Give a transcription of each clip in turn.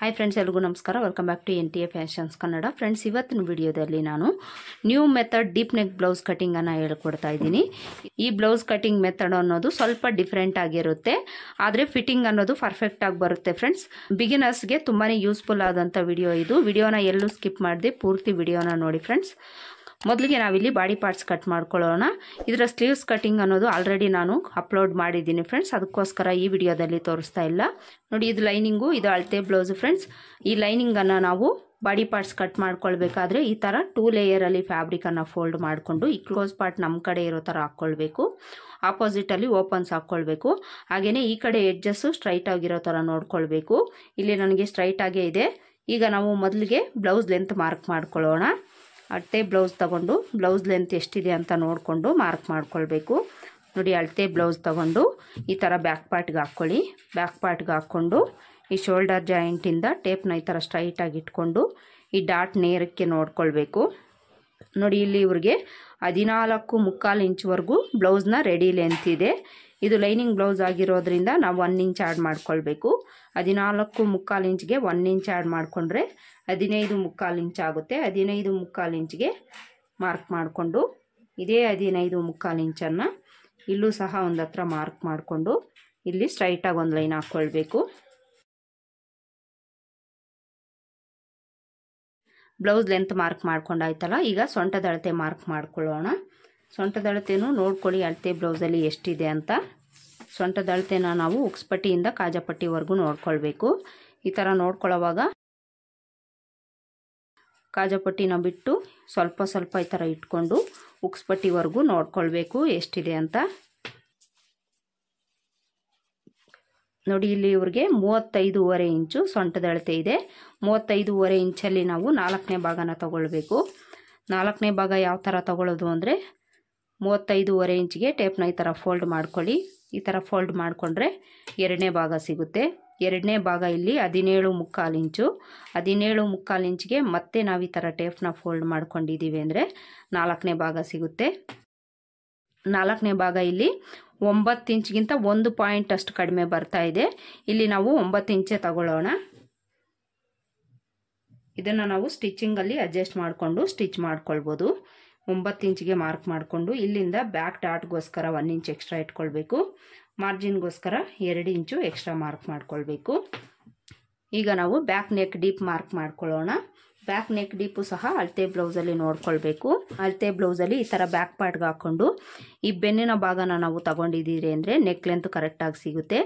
hi friends ಎಲ್ಲರಿಗೂ ನಮಸ್ಕಾರ welcome back to N T A fashions Kannada friends ಇವತ್ತಿನ ವಿಡಿಯೋದಲ್ಲಿ ನಾನು new method deep neck blouse ಕಟಿಂಗನ್ನು ಹೇಳ್ಕೊಡ್ತಾ ಇದ್ದೀನಿ ಈ ಬ್ಲೌಸ್ ಕಟಿಂಗ್ ಮೆಥಡ್ ಅನ್ನೋದು ಸ್ವಲ್ಪ ಡಿಫ್ರೆಂಟ್ ಆಗಿರುತ್ತೆ ಆದರೆ ಫಿಟ್ಟಿಂಗ್ ಅನ್ನೋದು ಪರ್ಫೆಕ್ಟ್ ಆಗಿ ಬರುತ್ತೆ ಫ್ರೆಂಡ್ಸ್ ಬಿಗಿನರ್ಸ್ಗೆ ತುಂಬಾ ಯೂಸ್ಫುಲ್ ಆದಂಥ ವಿಡಿಯೋ ಇದು ವಿಡಿಯೋನ ಎಲ್ಲೂ ಸ್ಕಿಪ್ ಮಾಡಿದೆ ಪೂರ್ತಿ ವಿಡಿಯೋನ ನೋಡಿ ಫ್ರೆಂಡ್ಸ್ ಮೊದಲಿಗೆ ನಾವಿಲ್ಲಿ ಬಾಡಿ ಪಾರ್ಟ್ಸ್ ಕಟ್ ಮಾಡ್ಕೊಳ್ಳೋಣ ಇದರ ಸ್ಲೀವ್ಸ್ ಕಟಿಂಗ್ ಅನ್ನೋದು ಆಲ್ರೆಡಿ ನಾನು ಅಪ್ಲೋಡ್ ಮಾಡಿದ್ದೀನಿ ಫ್ರೆಂಡ್ಸ್ ಅದಕ್ಕೋಸ್ಕರ ಈ ವಿಡಿಯೋದಲ್ಲಿ ತೋರಿಸ್ತಾ ಇಲ್ಲ ನೋಡಿ ಇದು ಲೈನಿಂಗು ಇದು ಅಳತೆ ಬ್ಲೌಸ್ ಫ್ರೆಂಡ್ಸ್ ಈ ಲೈನಿಂಗನ್ನು ನಾವು ಬಾಡಿ ಪಾರ್ಟ್ಸ್ ಕಟ್ ಮಾಡ್ಕೊಳ್ಬೇಕಾದ್ರೆ ಈ ಥರ ಟೂ ಲೇಯರಲ್ಲಿ ಫ್ಯಾಬ್ರಿಕನ್ನು ಫೋಲ್ಡ್ ಮಾಡಿಕೊಂಡು ಈ ಕ್ಲೋಸ್ ಪಾರ್ಟ್ ನಮ್ಮ ಕಡೆ ಇರೋ ಥರ ಹಾಕ್ಕೊಳ್ಬೇಕು ಆಪೋಸಿಟಲ್ಲಿ ಓಪನ್ಸ್ ಹಾಕ್ಕೊಳ್ಬೇಕು ಹಾಗೆಯೇ ಈ ಕಡೆ ಎಡ್ಜಸ್ಸು ಸ್ಟ್ರೈಟ್ ಆಗಿರೋ ಥರ ನೋಡ್ಕೊಳ್ಬೇಕು ಇಲ್ಲಿ ನನಗೆ ಸ್ಟ್ರೈಟ್ ಆಗೇ ಇದೆ ಈಗ ನಾವು ಮೊದಲಿಗೆ ಬ್ಲೌಸ್ ಲೆಂತ್ ಮಾರ್ಕ್ ಮಾಡ್ಕೊಳ್ಳೋಣ ಅಳತೆ ಬ್ಲೌಸ್ ತಗೊಂಡು ಬ್ಲೌಸ್ ಲೆಂತ್ ಎಷ್ಟಿದೆ ಅಂತ ನೋಡಿಕೊಂಡು ಮಾರ್ಕ್ ಮಾಡ್ಕೊಳ್ಬೇಕು ನೋಡಿ ಅಳತೆ ಬ್ಲೌಸ್ ತಗೊಂಡು ಈ ಥರ ಬ್ಯಾಕ್ ಪಾರ್ಟ್ಗೆ ಹಾಕ್ಕೊಳ್ಳಿ ಬ್ಯಾಕ್ ಪಾರ್ಟ್ಗೆ ಹಾಕ್ಕೊಂಡು ಈ ಶೋಲ್ಡರ್ ಜಾಯಿಂಟಿಂದ ಟೇಪ್ನ ಈ ಥರ ಸ್ಟ್ರೈಟಾಗಿ ಇಟ್ಕೊಂಡು ಈ ಡಾಟ್ ನೇರಕ್ಕೆ ನೋಡ್ಕೊಳ್ಬೇಕು ನೋಡಿ ಇಲ್ಲಿ ಇವ್ರಿಗೆ ಹದಿನಾಲ್ಕು ಮುಕ್ಕಾಲು ಇಂಚ್ವರೆಗೂ ಬ್ಲೌಸ್ನ ರೆಡಿ ಲೆಂತ್ ಇದೆ ಇದು ಲೈನಿಂಗ್ ಬ್ಲೌಸ್ ಆಗಿರೋದ್ರಿಂದ ನಾವು ಒನ್ ಇಂಚ್ ಆ್ಯಡ್ ಮಾಡ್ಕೊಳ್ಬೇಕು ಹದಿನಾಲ್ಕು ಮುಕ್ಕಾಲು ಇಂಚ್ಗೆ ಒನ್ ಇಂಚ್ ಆ್ಯಡ್ ಮಾಡಿಕೊಂಡ್ರೆ ಹದಿನೈದು ಮುಕ್ಕಾಲು ಇಂಚ್ ಆಗುತ್ತೆ ಹದಿನೈದು ಮುಕ್ಕಾಲು ಇಂಚ್ಗೆ ಮಾರ್ಕ್ ಮಾಡಿಕೊಂಡು ಇದೇ ಹದಿನೈದು ಮುಕ್ಕಾಲು ಇಂಚನ್ನು ಇಲ್ಲೂ ಸಹ ಒಂದು ಹತ್ರ ಮಾರ್ಕ್ ಮಾಡಿಕೊಂಡು ಇಲ್ಲಿ ಸ್ಟ್ರೈಟಾಗಿ ಒಂದು ಲೈನ್ ಹಾಕ್ಕೊಳ್ಬೇಕು ಬ್ಲೌಸ್ ಲೆಂತ್ ಮಾರ್ಕ್ ಮಾಡ್ಕೊಂಡಾಯ್ತಲ್ಲ ಈಗ ಸೊಂಟದಳತೆ ಮಾರ್ಕ್ ಮಾಡ್ಕೊಳ್ಳೋಣ ಸೊಂಟದಳತೆಯೂ ನೋಡ್ಕೊಳ್ಳಿ ಅಳತೆ ಬ್ಲೌಸಲ್ಲಿ ಎಷ್ಟಿದೆ ಅಂತ ಸೊಂಟದ ಅಳತೆನ ನಾವು ಉಕ್ಸ್ಪಟ್ಟಿಯಿಂದ ಕಾಜಾಪಟ್ಟಿವರೆಗೂ ನೋಡ್ಕೊಳ್ಬೇಕು ಈ ಥರ ನೋಡ್ಕೊಳ್ಳೋವಾಗ ಕಾಜಾಪಟ್ಟಿನ ಬಿಟ್ಟು ಸ್ವಲ್ಪ ಸ್ವಲ್ಪ ಈ ಥರ ಇಟ್ಕೊಂಡು ಉಕ್ಸ್ಪಟ್ಟಿವರೆಗೂ ನೋಡ್ಕೊಳ್ಬೇಕು ಎಷ್ಟಿದೆ ಅಂತ ನೋಡಿ ಇಲ್ಲಿ ಇವ್ರಿಗೆ ಮೂವತ್ತೈದೂವರೆ ಇಂಚು ಸೊಂಟದ ಅಳತೆ ಇದೆ ಮೂವತ್ತೈದೂವರೆ ಇಂಚಲ್ಲಿ ನಾವು ನಾಲ್ಕನೇ ಭಾಗನ ತಗೊಳ್ಬೇಕು ನಾಲ್ಕನೇ ಭಾಗ ಯಾವ ಥರ ತಗೊಳ್ಳೋದು ಅಂದರೆ ಮೂವತ್ತೈದೂವರೆ ಇಂಚಿಗೆ ಟೇಪ್ನ ಈ ಥರ ಫೋಲ್ಡ್ ಮಾಡ್ಕೊಳ್ಳಿ ಈ ಥರ ಫೋಲ್ಡ್ ಮಾಡಿಕೊಂಡ್ರೆ ಎರಡನೇ ಭಾಗ ಸಿಗುತ್ತೆ ಎರಡನೇ ಭಾಗ ಇಲ್ಲಿ ಹದಿನೇಳು ಮುಕ್ಕಾಲು ಇಂಚು ಹದಿನೇಳು ಮುಕ್ಕಾಲು ಇಂಚಿಗೆ ಮತ್ತೆ ನಾವು ಈ ಥರ ಟೇಪ್ನ ಫೋಲ್ಡ್ ಮಾಡ್ಕೊಂಡಿದ್ದೀವಿ ಅಂದರೆ ನಾಲ್ಕನೇ ಭಾಗ ಸಿಗುತ್ತೆ ನಾಲ್ಕನೇ ಭಾಗ ಇಲ್ಲಿ ಒಂಬತ್ತು ಇಂಚ್ಗಿಂತ ಒಂದು ಪಾಯಿಂಟ್ ಅಷ್ಟು ಕಡಿಮೆ ಬರ್ತಾ ಇದೆ ಇಲ್ಲಿ ನಾವು ಒಂಬತ್ತು ಇಂಚೆ ತಗೊಳ್ಳೋಣ ಇದನ್ನು ನಾವು ಸ್ಟಿಚಿಂಗಲ್ಲಿ ಅಡ್ಜಸ್ಟ್ ಮಾಡಿಕೊಂಡು ಸ್ಟಿಚ್ ಮಾಡ್ಕೊಳ್ಬೋದು ಒಂಬತ್ತು ಇಂಚಿಗೆ ಮಾರ್ಕ್ ಮಾಡಿಕೊಂಡು ಇಲ್ಲಿಂದ ಬ್ಯಾಕ್ ಡಾಟ್ಗೋಸ್ಕರ ಒನ್ ಇಂಚ್ ಎಕ್ಸ್ಟ್ರಾ ಇಟ್ಕೊಳ್ಬೇಕು ಮಾರ್ಜಿನ್ಗೋಸ್ಕರ ಎರಡು ಇಂಚು ಎಕ್ಸ್ಟ್ರಾ ಮಾರ್ಕ್ ಮಾಡಿಕೊಳ್ಬೇಕು ಈಗ ನಾವು ಬ್ಯಾಕ್ ನೆಕ್ ಡೀಪ್ ಮಾರ್ಕ್ ಮಾಡ್ಕೊಳ್ಳೋಣ ಬ್ಯಾಕ್ ನೆಕ್ ಡೀಪು ಸಹ ಅಳತೆ ಬ್ಲೌಸಲ್ಲಿ ನೋಡ್ಕೊಳ್ಬೇಕು ಅಳತೆ ಬ್ಲೌಸಲ್ಲಿ ಈ ಥರ ಬ್ಯಾಕ್ ಪಾರ್ಟ್ಗೆ ಹಾಕ್ಕೊಂಡು ಈ ಬೆನ್ನಿನ ಭಾಗನ ನಾವು ತೊಗೊಂಡಿದ್ದೀರಿ ಅಂದರೆ ನೆಕ್ ಲೆಂತ್ ಕರೆಕ್ಟಾಗಿ ಸಿಗುತ್ತೆ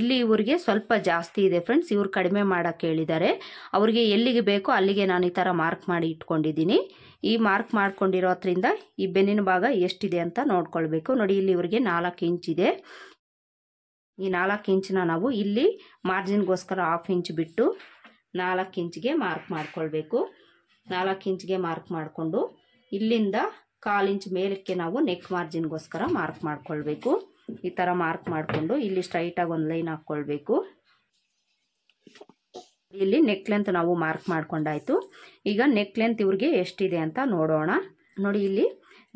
ಇಲ್ಲಿ ಇವರಿಗೆ ಸ್ವಲ್ಪ ಜಾಸ್ತಿ ಇದೆ ಫ್ರೆಂಡ್ಸ್ ಇವರು ಕಡಿಮೆ ಮಾಡೋಕ್ಕೆ ಹೇಳಿದ್ದಾರೆ ಅವರಿಗೆ ಎಲ್ಲಿಗೆ ಬೇಕೋ ಅಲ್ಲಿಗೆ ನಾನು ಈ ಥರ ಮಾರ್ಕ್ ಮಾಡಿ ಇಟ್ಕೊಂಡಿದ್ದೀನಿ ಈ ಮಾರ್ಕ್ ಮಾಡ್ಕೊಂಡಿರೋದ್ರಿಂದ ಈ ಬೆನ್ನಿನ ಭಾಗ ಎಷ್ಟಿದೆ ಅಂತ ನೋಡ್ಕೊಳ್ಬೇಕು ನೋಡಿ ಇಲ್ಲಿ ಇವರಿಗೆ ನಾಲ್ಕು ಇದೆ ಈ ನಾಲ್ಕು ಇಂಚನ್ನ ನಾವು ಇಲ್ಲಿ ಮಾರ್ಜಿನ್ಗೋಸ್ಕರ ಹಾಫ್ ಇಂಚ್ ಬಿಟ್ಟು ನಾಲ್ಕು ಇಂಚ್ಗೆ ಮಾರ್ಕ್ ಮಾಡ್ಕೊಳ್ಬೇಕು ನಾಲ್ಕು ಇಂಚ್ಗೆ ಮಾರ್ಕ್ ಮಾಡಿಕೊಂಡು ಇಲ್ಲಿಂದ ಕಾಲು ಇಂಚ್ ಮೇಲಕ್ಕೆ ನಾವು ನೆಕ್ ಮಾರ್ಜಿನ್ಗೋಸ್ಕರ ಮಾರ್ಕ್ ಮಾಡ್ಕೊಳ್ಬೇಕು ಈ ಥರ ಮಾರ್ಕ್ ಮಾಡಿಕೊಂಡು ಇಲ್ಲಿ ಸ್ಟ್ರೈಟಾಗಿ ಒಂದು ಲೈನ್ ಹಾಕ್ಕೊಳ್ಬೇಕು ಇಲ್ಲಿ ನೆಕ್ ಲೆಂತ್ ನಾವು ಮಾರ್ಕ್ ಮಾಡ್ಕೊಂಡಾಯಿತು ಈಗ ನೆಕ್ ಲೆಂತ್ ಇವ್ರಿಗೆ ಎಷ್ಟಿದೆ ಅಂತ ನೋಡೋಣ ನೋಡಿ ಇಲ್ಲಿ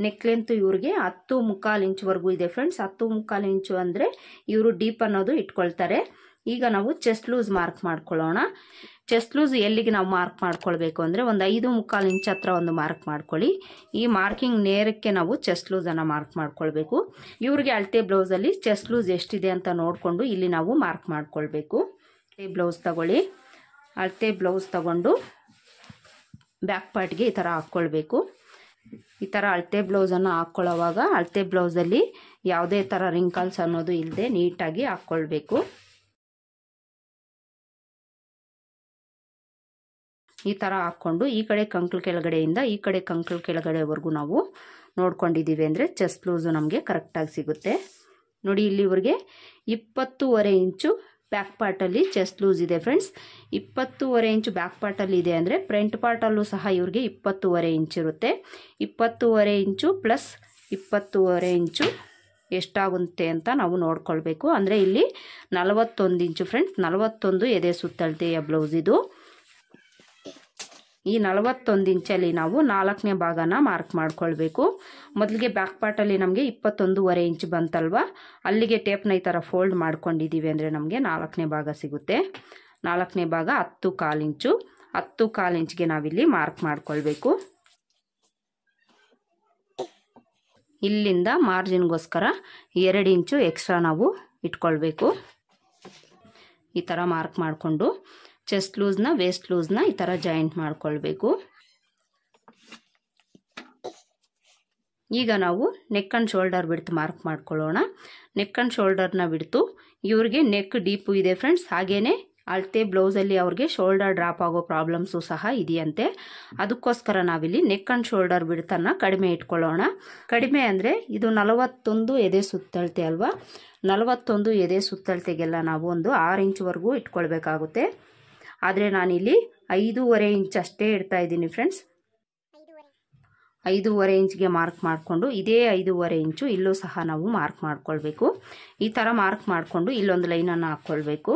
ನೆಕ್ ಲೆಂತ್ ಇವ್ರಿಗೆ ಹತ್ತು ಮುಕ್ಕಾಲು ಇಂಚ್ವರೆಗೂ ಇದೆ ಫ್ರೆಂಡ್ಸ್ ಹತ್ತು ಮುಕ್ಕಾಲು ಇಂಚು ಅಂದರೆ ಇವರು ಡೀಪ್ ಅನ್ನೋದು ಇಟ್ಕೊಳ್ತಾರೆ ಈಗ ನಾವು ಚೆಸ್ಟ್ ಲೂಸ್ ಮಾರ್ಕ್ ಮಾಡ್ಕೊಳ್ಳೋಣ ಚೆಸ್ಟ್ ಲೂಸ್ ಎಲ್ಲಿಗೆ ನಾವು ಮಾರ್ಕ್ ಮಾಡ್ಕೊಳ್ಬೇಕು ಅಂದರೆ ಒಂದು ಐದು ಮುಕ್ಕಾಲು ಇಂಚ್ ಹತ್ರ ಒಂದು ಮಾರ್ಕ್ ಮಾಡ್ಕೊಳ್ಳಿ ಈ ಮಾರ್ಕಿಂಗ್ ನೇರಕ್ಕೆ ನಾವು ಚೆಸ್ಟ್ ಲೂಸನ್ನು ಮಾರ್ಕ್ ಮಾಡ್ಕೊಳ್ಬೇಕು ಇವ್ರಿಗೆ ಅಳತೆ ಬ್ಲೌಸಲ್ಲಿ ಚೆಸ್ಟ್ ಲೂಸ್ ಎಷ್ಟಿದೆ ಅಂತ ನೋಡಿಕೊಂಡು ಇಲ್ಲಿ ನಾವು ಮಾರ್ಕ್ ಮಾಡ್ಕೊಳ್ಬೇಕು ಬ್ಲೌಸ್ ತಗೊಳ್ಳಿ ಅಳತೆ ಬ್ಲೌಸ್ ತಗೊಂಡು ಬ್ಯಾಕ್ ಪಾರ್ಟ್ಗೆ ಈ ಥರ ಹಾಕ್ಕೊಳ್ಬೇಕು ಈ ಥರ ಅಳತೆ ಬ್ಲೌಸನ್ನು ಹಾಕ್ಕೊಳ್ಳೋವಾಗ ಅಳತೆ ಬ್ಲೌಸಲ್ಲಿ ಯಾವುದೇ ಥರ ರಿಂಕಲ್ಸ್ ಅನ್ನೋದು ಇಲ್ಲದೆ ನೀಟಾಗಿ ಹಾಕ್ಕೊಳ್ಬೇಕು ಈ ಥರ ಹಾಕ್ಕೊಂಡು ಈ ಕಡೆ ಕಂಕ್ಳು ಕೆಳಗಡೆಯಿಂದ ಈ ಕಡೆ ಕಂಕ್ಳು ಕೆಳಗಡೆವರೆಗೂ ನಾವು ನೋಡ್ಕೊಂಡಿದ್ದೀವಿ ಅಂದರೆ ಚೆಸ್ಟ್ ಬ್ಲೌಸು ನಮಗೆ ಕರೆಕ್ಟಾಗಿ ಸಿಗುತ್ತೆ ನೋಡಿ ಇಲ್ಲಿವರೆಗೆ ಇಪ್ಪತ್ತೂವರೆ ಇಂಚು ಬ್ಯಾಕ್ ಪಾರ್ಟಲ್ಲಿ ಚೆಸ್ಟ್ ಲೂಸ್ ಇದೆ ಫ್ರೆಂಡ್ಸ್ ಇಪ್ಪತ್ತೂವರೆ ಇಂಚು ಬ್ಯಾಕ್ ಪಾರ್ಟಲ್ಲಿ ಇದೆ ಅಂದರೆ ಫ್ರಂಟ್ ಪಾರ್ಟಲ್ಲೂ ಸಹ ಇವ್ರಿಗೆ ಇಪ್ಪತ್ತೂವರೆ ಇಂಚಿರುತ್ತೆ ಇಪ್ಪತ್ತೂವರೆ ಇಂಚು ಪ್ಲಸ್ ಇಪ್ಪತ್ತೂವರೆ ಇಂಚು ಎಷ್ಟಾಗುತ್ತೆ ಅಂತ ನಾವು ನೋಡ್ಕೊಳ್ಬೇಕು ಅಂದರೆ ಇಲ್ಲಿ ನಲವತ್ತೊಂದು ಇಂಚು ಫ್ರೆಂಡ್ಸ್ ನಲವತ್ತೊಂದು ಎದೆ ಸುತ್ತಳತೆಯ ಬ್ಲೌಸ್ ಇದು ಈ ನಲವತ್ತೊಂದು ಇಂಚಲ್ಲಿ ನಾವು ನಾಲ್ಕನೇ ಭಾಗನ ಮಾರ್ಕ್ ಮಾಡ್ಕೊಳ್ಬೇಕು ಮೊದಲಿಗೆ ಬ್ಯಾಕ್ ಪಾರ್ಟಲ್ಲಿ ನಮಗೆ ಇಪ್ಪತ್ತೊಂದೂವರೆ ಇಂಚ್ ಬಂತಲ್ವಾ ಅಲ್ಲಿಗೆ ಟೇಪ್ನ ಈ ಥರ ಫೋಲ್ಡ್ ಮಾಡ್ಕೊಂಡಿದ್ದೀವಿ ಅಂದರೆ ನಮಗೆ ನಾಲ್ಕನೇ ಭಾಗ ಸಿಗುತ್ತೆ ನಾಲ್ಕನೇ ಭಾಗ ಹತ್ತು ಕಾಲು ಇಂಚು ಹತ್ತು ಕಾಲು ಇಂಚ್ಗೆ ನಾವಿಲ್ಲಿ ಮಾರ್ಕ್ ಮಾಡ್ಕೊಳ್ಬೇಕು ಇಲ್ಲಿಂದ ಮಾರ್ಜಿನ್ಗೋಸ್ಕರ ಎರಡು ಇಂಚು ಎಕ್ಸ್ಟ್ರಾ ನಾವು ಇಟ್ಕೊಳ್ಬೇಕು ಈ ಥರ ಮಾರ್ಕ್ ಮಾಡಿಕೊಂಡು ಚೆಸ್ಟ್ ಲೂಸ್ನ ವೇಸ್ಟ್ ಲೂಸ್ನ ಈ ಥರ ಜಾಯಿಂಟ್ ಮಾಡ್ಕೊಳ್ಬೇಕು ಈಗ ನಾವು neck and shoulder width mark ಮಾಡ್ಕೊಳ್ಳೋಣ ನೆಕ್ ಆ್ಯಂಡ್ ಶೋಲ್ಡರ್ನ ಬಿಡ್ತು ಇವ್ರಿಗೆ ನೆಕ್ ಡೀಪು ಇದೆ ಫ್ರೆಂಡ್ಸ್ ಹಾಗೇ ಅಳತೆ ಬ್ಲೌಸಲ್ಲಿ ಅವ್ರಿಗೆ ಶೋಲ್ಡರ್ ಡ್ರಾಪ್ ಆಗೋ ಪ್ರಾಬ್ಲಮ್ಸು ಸಹ ಇದೆಯಂತೆ ಅದಕ್ಕೋಸ್ಕರ ನಾವಿಲ್ಲಿ ನೆಕ್ ಆ್ಯಂಡ್ ಶೋಲ್ಡರ್ ಬಿಡ್ತನ್ನು ಕಡಿಮೆ ಇಟ್ಕೊಳ್ಳೋಣ ಕಡಿಮೆ ಅಂದರೆ ಇದು ನಲವತ್ತೊಂದು ಎದೆ ಸುತ್ತಳತೆ ಅಲ್ವಾ ನಲವತ್ತೊಂದು ಎದೆ ಸುತ್ತಳತೆಗೆಲ್ಲ ನಾವು ಒಂದು ಆರು ಇಂಚ್ವರೆಗೂ ಇಟ್ಕೊಳ್ಬೇಕಾಗುತ್ತೆ ಆದರೆ ನಾನಿಲ್ಲಿ ಐದೂವರೆ ಇಂಚ್ ಅಷ್ಟೇ ಇಡ್ತಾ ಇದ್ದೀನಿ ಫ್ರೆಂಡ್ಸ್ ಐದೂವರೆ ಇಂಚ್ಗೆ ಮಾರ್ಕ್ ಮಾಡಿಕೊಂಡು ಇದೇ ಐದೂವರೆ ಇಂಚು ಇಲ್ಲೂ ಸಹ ನಾವು ಮಾರ್ಕ್ ಮಾಡಿಕೊಳ್ಬೇಕು ಈ ಥರ ಮಾರ್ಕ್ ಮಾಡಿಕೊಂಡು ಇಲ್ಲೊಂದು ಲೈನನ್ನು ಹಾಕ್ಕೊಳ್ಬೇಕು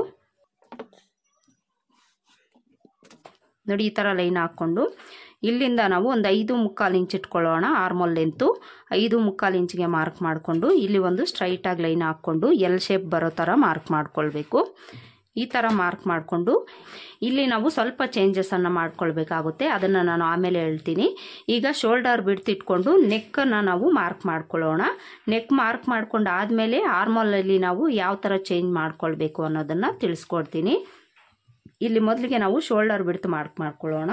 ನೋಡಿ ಈ ಥರ ಲೈನ್ ಹಾಕ್ಕೊಂಡು ಇಲ್ಲಿಂದ ನಾವು ಒಂದು ಐದು ಮುಕ್ಕಾಲು ಇಂಚ್ ಇಟ್ಕೊಳ್ಳೋಣ ಆರ್ಮಲ್ ಲೆಂತು ಐದು ಮುಕ್ಕಾಲು ಇಂಚ್ಗೆ ಮಾರ್ಕ್ ಮಾಡಿಕೊಂಡು ಇಲ್ಲಿ ಒಂದು ಸ್ಟ್ರೈಟಾಗಿ ಲೈನ್ ಹಾಕ್ಕೊಂಡು ಎಲ್ ಶೇಪ್ ಬರೋ ಥರ ಮಾರ್ಕ್ ಮಾಡ್ಕೊಳ್ಬೇಕು ಈ ಥರ ಮಾರ್ಕ್ ಮಾಡಿಕೊಂಡು ಇಲ್ಲಿ ನಾವು ಸ್ವಲ್ಪ ಚೇಂಜಸನ್ನು ಮಾಡ್ಕೊಳ್ಬೇಕಾಗುತ್ತೆ ಅದನ್ನು ನಾನು ಆಮೇಲೆ ಹೇಳ್ತೀನಿ ಈಗ ಶೋಲ್ಡರ್ ಬಿಡ್ತಿಟ್ಕೊಂಡು ನೆಕ್ಕನ್ನು ನಾವು ಮಾರ್ಕ್ ಮಾಡ್ಕೊಳ್ಳೋಣ ನೆಕ್ ಮಾರ್ಕ್ ಮಾಡಿಕೊಂಡು ಆದಮೇಲೆ ಅಲ್ಲಿ ನಾವು ಯಾವ ಥರ ಚೇಂಜ್ ಮಾಡ್ಕೊಳ್ಬೇಕು ಅನ್ನೋದನ್ನು ತಿಳಿಸ್ಕೊಡ್ತೀನಿ ಇಲ್ಲಿ ಮೊದಲಿಗೆ ನಾವು ಶೋಲ್ಡರ್ ಬಿಡ್ತು ಮಾರ್ಕ್ ಮಾಡ್ಕೊಳ್ಳೋಣ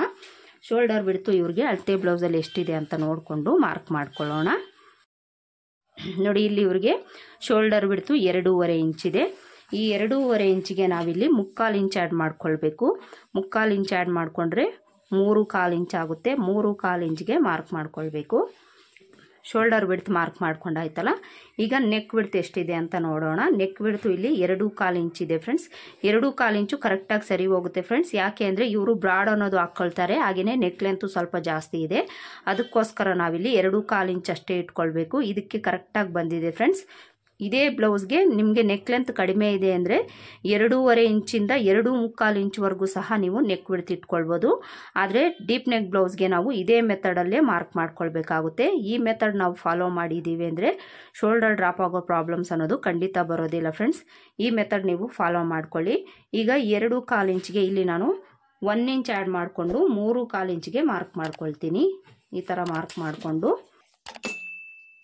ಶೋಲ್ಡರ್ ಬಿಡ್ತು ಇವ್ರಿಗೆ ಅಳತೆ ಬ್ಲೌಸಲ್ಲಿ ಎಷ್ಟಿದೆ ಅಂತ ನೋಡಿಕೊಂಡು ಮಾರ್ಕ್ ಮಾಡ್ಕೊಳ್ಳೋಣ ನೋಡಿ ಇಲ್ಲಿ ಇವ್ರಿಗೆ ಶೋಲ್ಡರ್ ಬಿಡ್ತು ಎರಡೂವರೆ ಇಂಚಿದೆ ಈ ಎರಡೂವರೆ ಇಂಚಿಗೆ ನಾವಿಲ್ಲಿ ಮುಕ್ಕಾಲು ಇಂಚ್ ಆ್ಯಡ್ ಮಾಡ್ಕೊಳ್ಬೇಕು ಮುಕ್ಕಾಲು ಇಂಚ್ ಆ್ಯಡ್ ಮಾಡಿಕೊಂಡ್ರೆ ಮೂರು ಕಾಲು ಇಂಚ್ ಆಗುತ್ತೆ ಮೂರು ಕಾಲು ಇಂಚ್ಗೆ ಮಾರ್ಕ್ ಮಾಡ್ಕೊಳ್ಬೇಕು ಶೋಲ್ಡರ್ ಬಿಡ್ತ್ ಮಾರ್ಕ್ ಮಾಡ್ಕೊಂಡಾಯ್ತಲ್ಲ ಈಗ ನೆಕ್ ಬಿಡ್ತ್ ಎಷ್ಟಿದೆ ಅಂತ ನೋಡೋಣ ನೆಕ್ ಬಿಡ್ತು ಇಲ್ಲಿ ಎರಡು ಕಾಲು ಇದೆ ಫ್ರೆಂಡ್ಸ್ ಎರಡು ಕಾಲು ಇಂಚು ಕರೆಕ್ಟಾಗಿ ಸರಿ ಹೋಗುತ್ತೆ ಫ್ರೆಂಡ್ಸ್ ಯಾಕೆ ಅಂದರೆ ಇವರು ಬ್ರಾಡ್ ಅನ್ನೋದು ಹಾಕ್ಕೊಳ್ತಾರೆ ಹಾಗೆಯೇ ನೆಕ್ ಲೆಂತು ಸ್ವಲ್ಪ ಜಾಸ್ತಿ ಇದೆ ಅದಕ್ಕೋಸ್ಕರ ನಾವಿಲ್ಲಿ ಎರಡು ಕಾಲು ಇಂಚ್ ಅಷ್ಟೇ ಇಟ್ಕೊಳ್ಬೇಕು ಇದಕ್ಕೆ ಕರೆಕ್ಟಾಗಿ ಬಂದಿದೆ ಫ್ರೆಂಡ್ಸ್ ಇದೇ ಬ್ಲೌಸ್ಗೆ ನಿಮಗೆ ನೆಕ್ ಲೆಂತ್ ಕಡಿಮೆ ಇದೆ ಅಂದರೆ ಎರಡೂವರೆ ಇಂಚಿಂದ ಎರಡು ಮುಕ್ಕಾಲು ಇಂಚ್ವರೆಗೂ ಸಹ ನೀವು ನೆಕ್ ಬಿಡ್ತಿಟ್ಕೊಳ್ಬೋದು ಇಟ್ಕೊಳ್ಬೋದು ಆದರೆ ಡೀಪ್ ನೆಕ್ ಬ್ಲೌಸ್ಗೆ ನಾವು ಇದೇ ಮೆಥಡಲ್ಲೇ ಮಾರ್ಕ್ ಮಾಡ್ಕೊಳ್ಬೇಕಾಗುತ್ತೆ ಈ ಮೆಥಡ್ ನಾವು ಫಾಲೋ ಮಾಡಿದ್ದೀವಿ ಅಂದರೆ ಶೋಲ್ಡರ್ ಡ್ರಾಪ್ ಆಗೋ ಪ್ರಾಬ್ಲಮ್ಸ್ ಅನ್ನೋದು ಖಂಡಿತ ಬರೋದಿಲ್ಲ ಫ್ರೆಂಡ್ಸ್ ಈ ಮೆಥಡ್ ನೀವು ಫಾಲೋ ಮಾಡ್ಕೊಳ್ಳಿ ಈಗ ಎರಡು ಕಾಲು ಇಂಚ್ಗೆ ಇಲ್ಲಿ ನಾನು ಒನ್ ಇಂಚ್ ಆ್ಯಡ್ ಮಾಡಿಕೊಂಡು ಮೂರು ಕಾಲು ಇಂಚ್ಗೆ ಮಾರ್ಕ್ ಮಾಡ್ಕೊಳ್ತೀನಿ ಈ ಥರ ಮಾರ್ಕ್ ಮಾಡಿಕೊಂಡು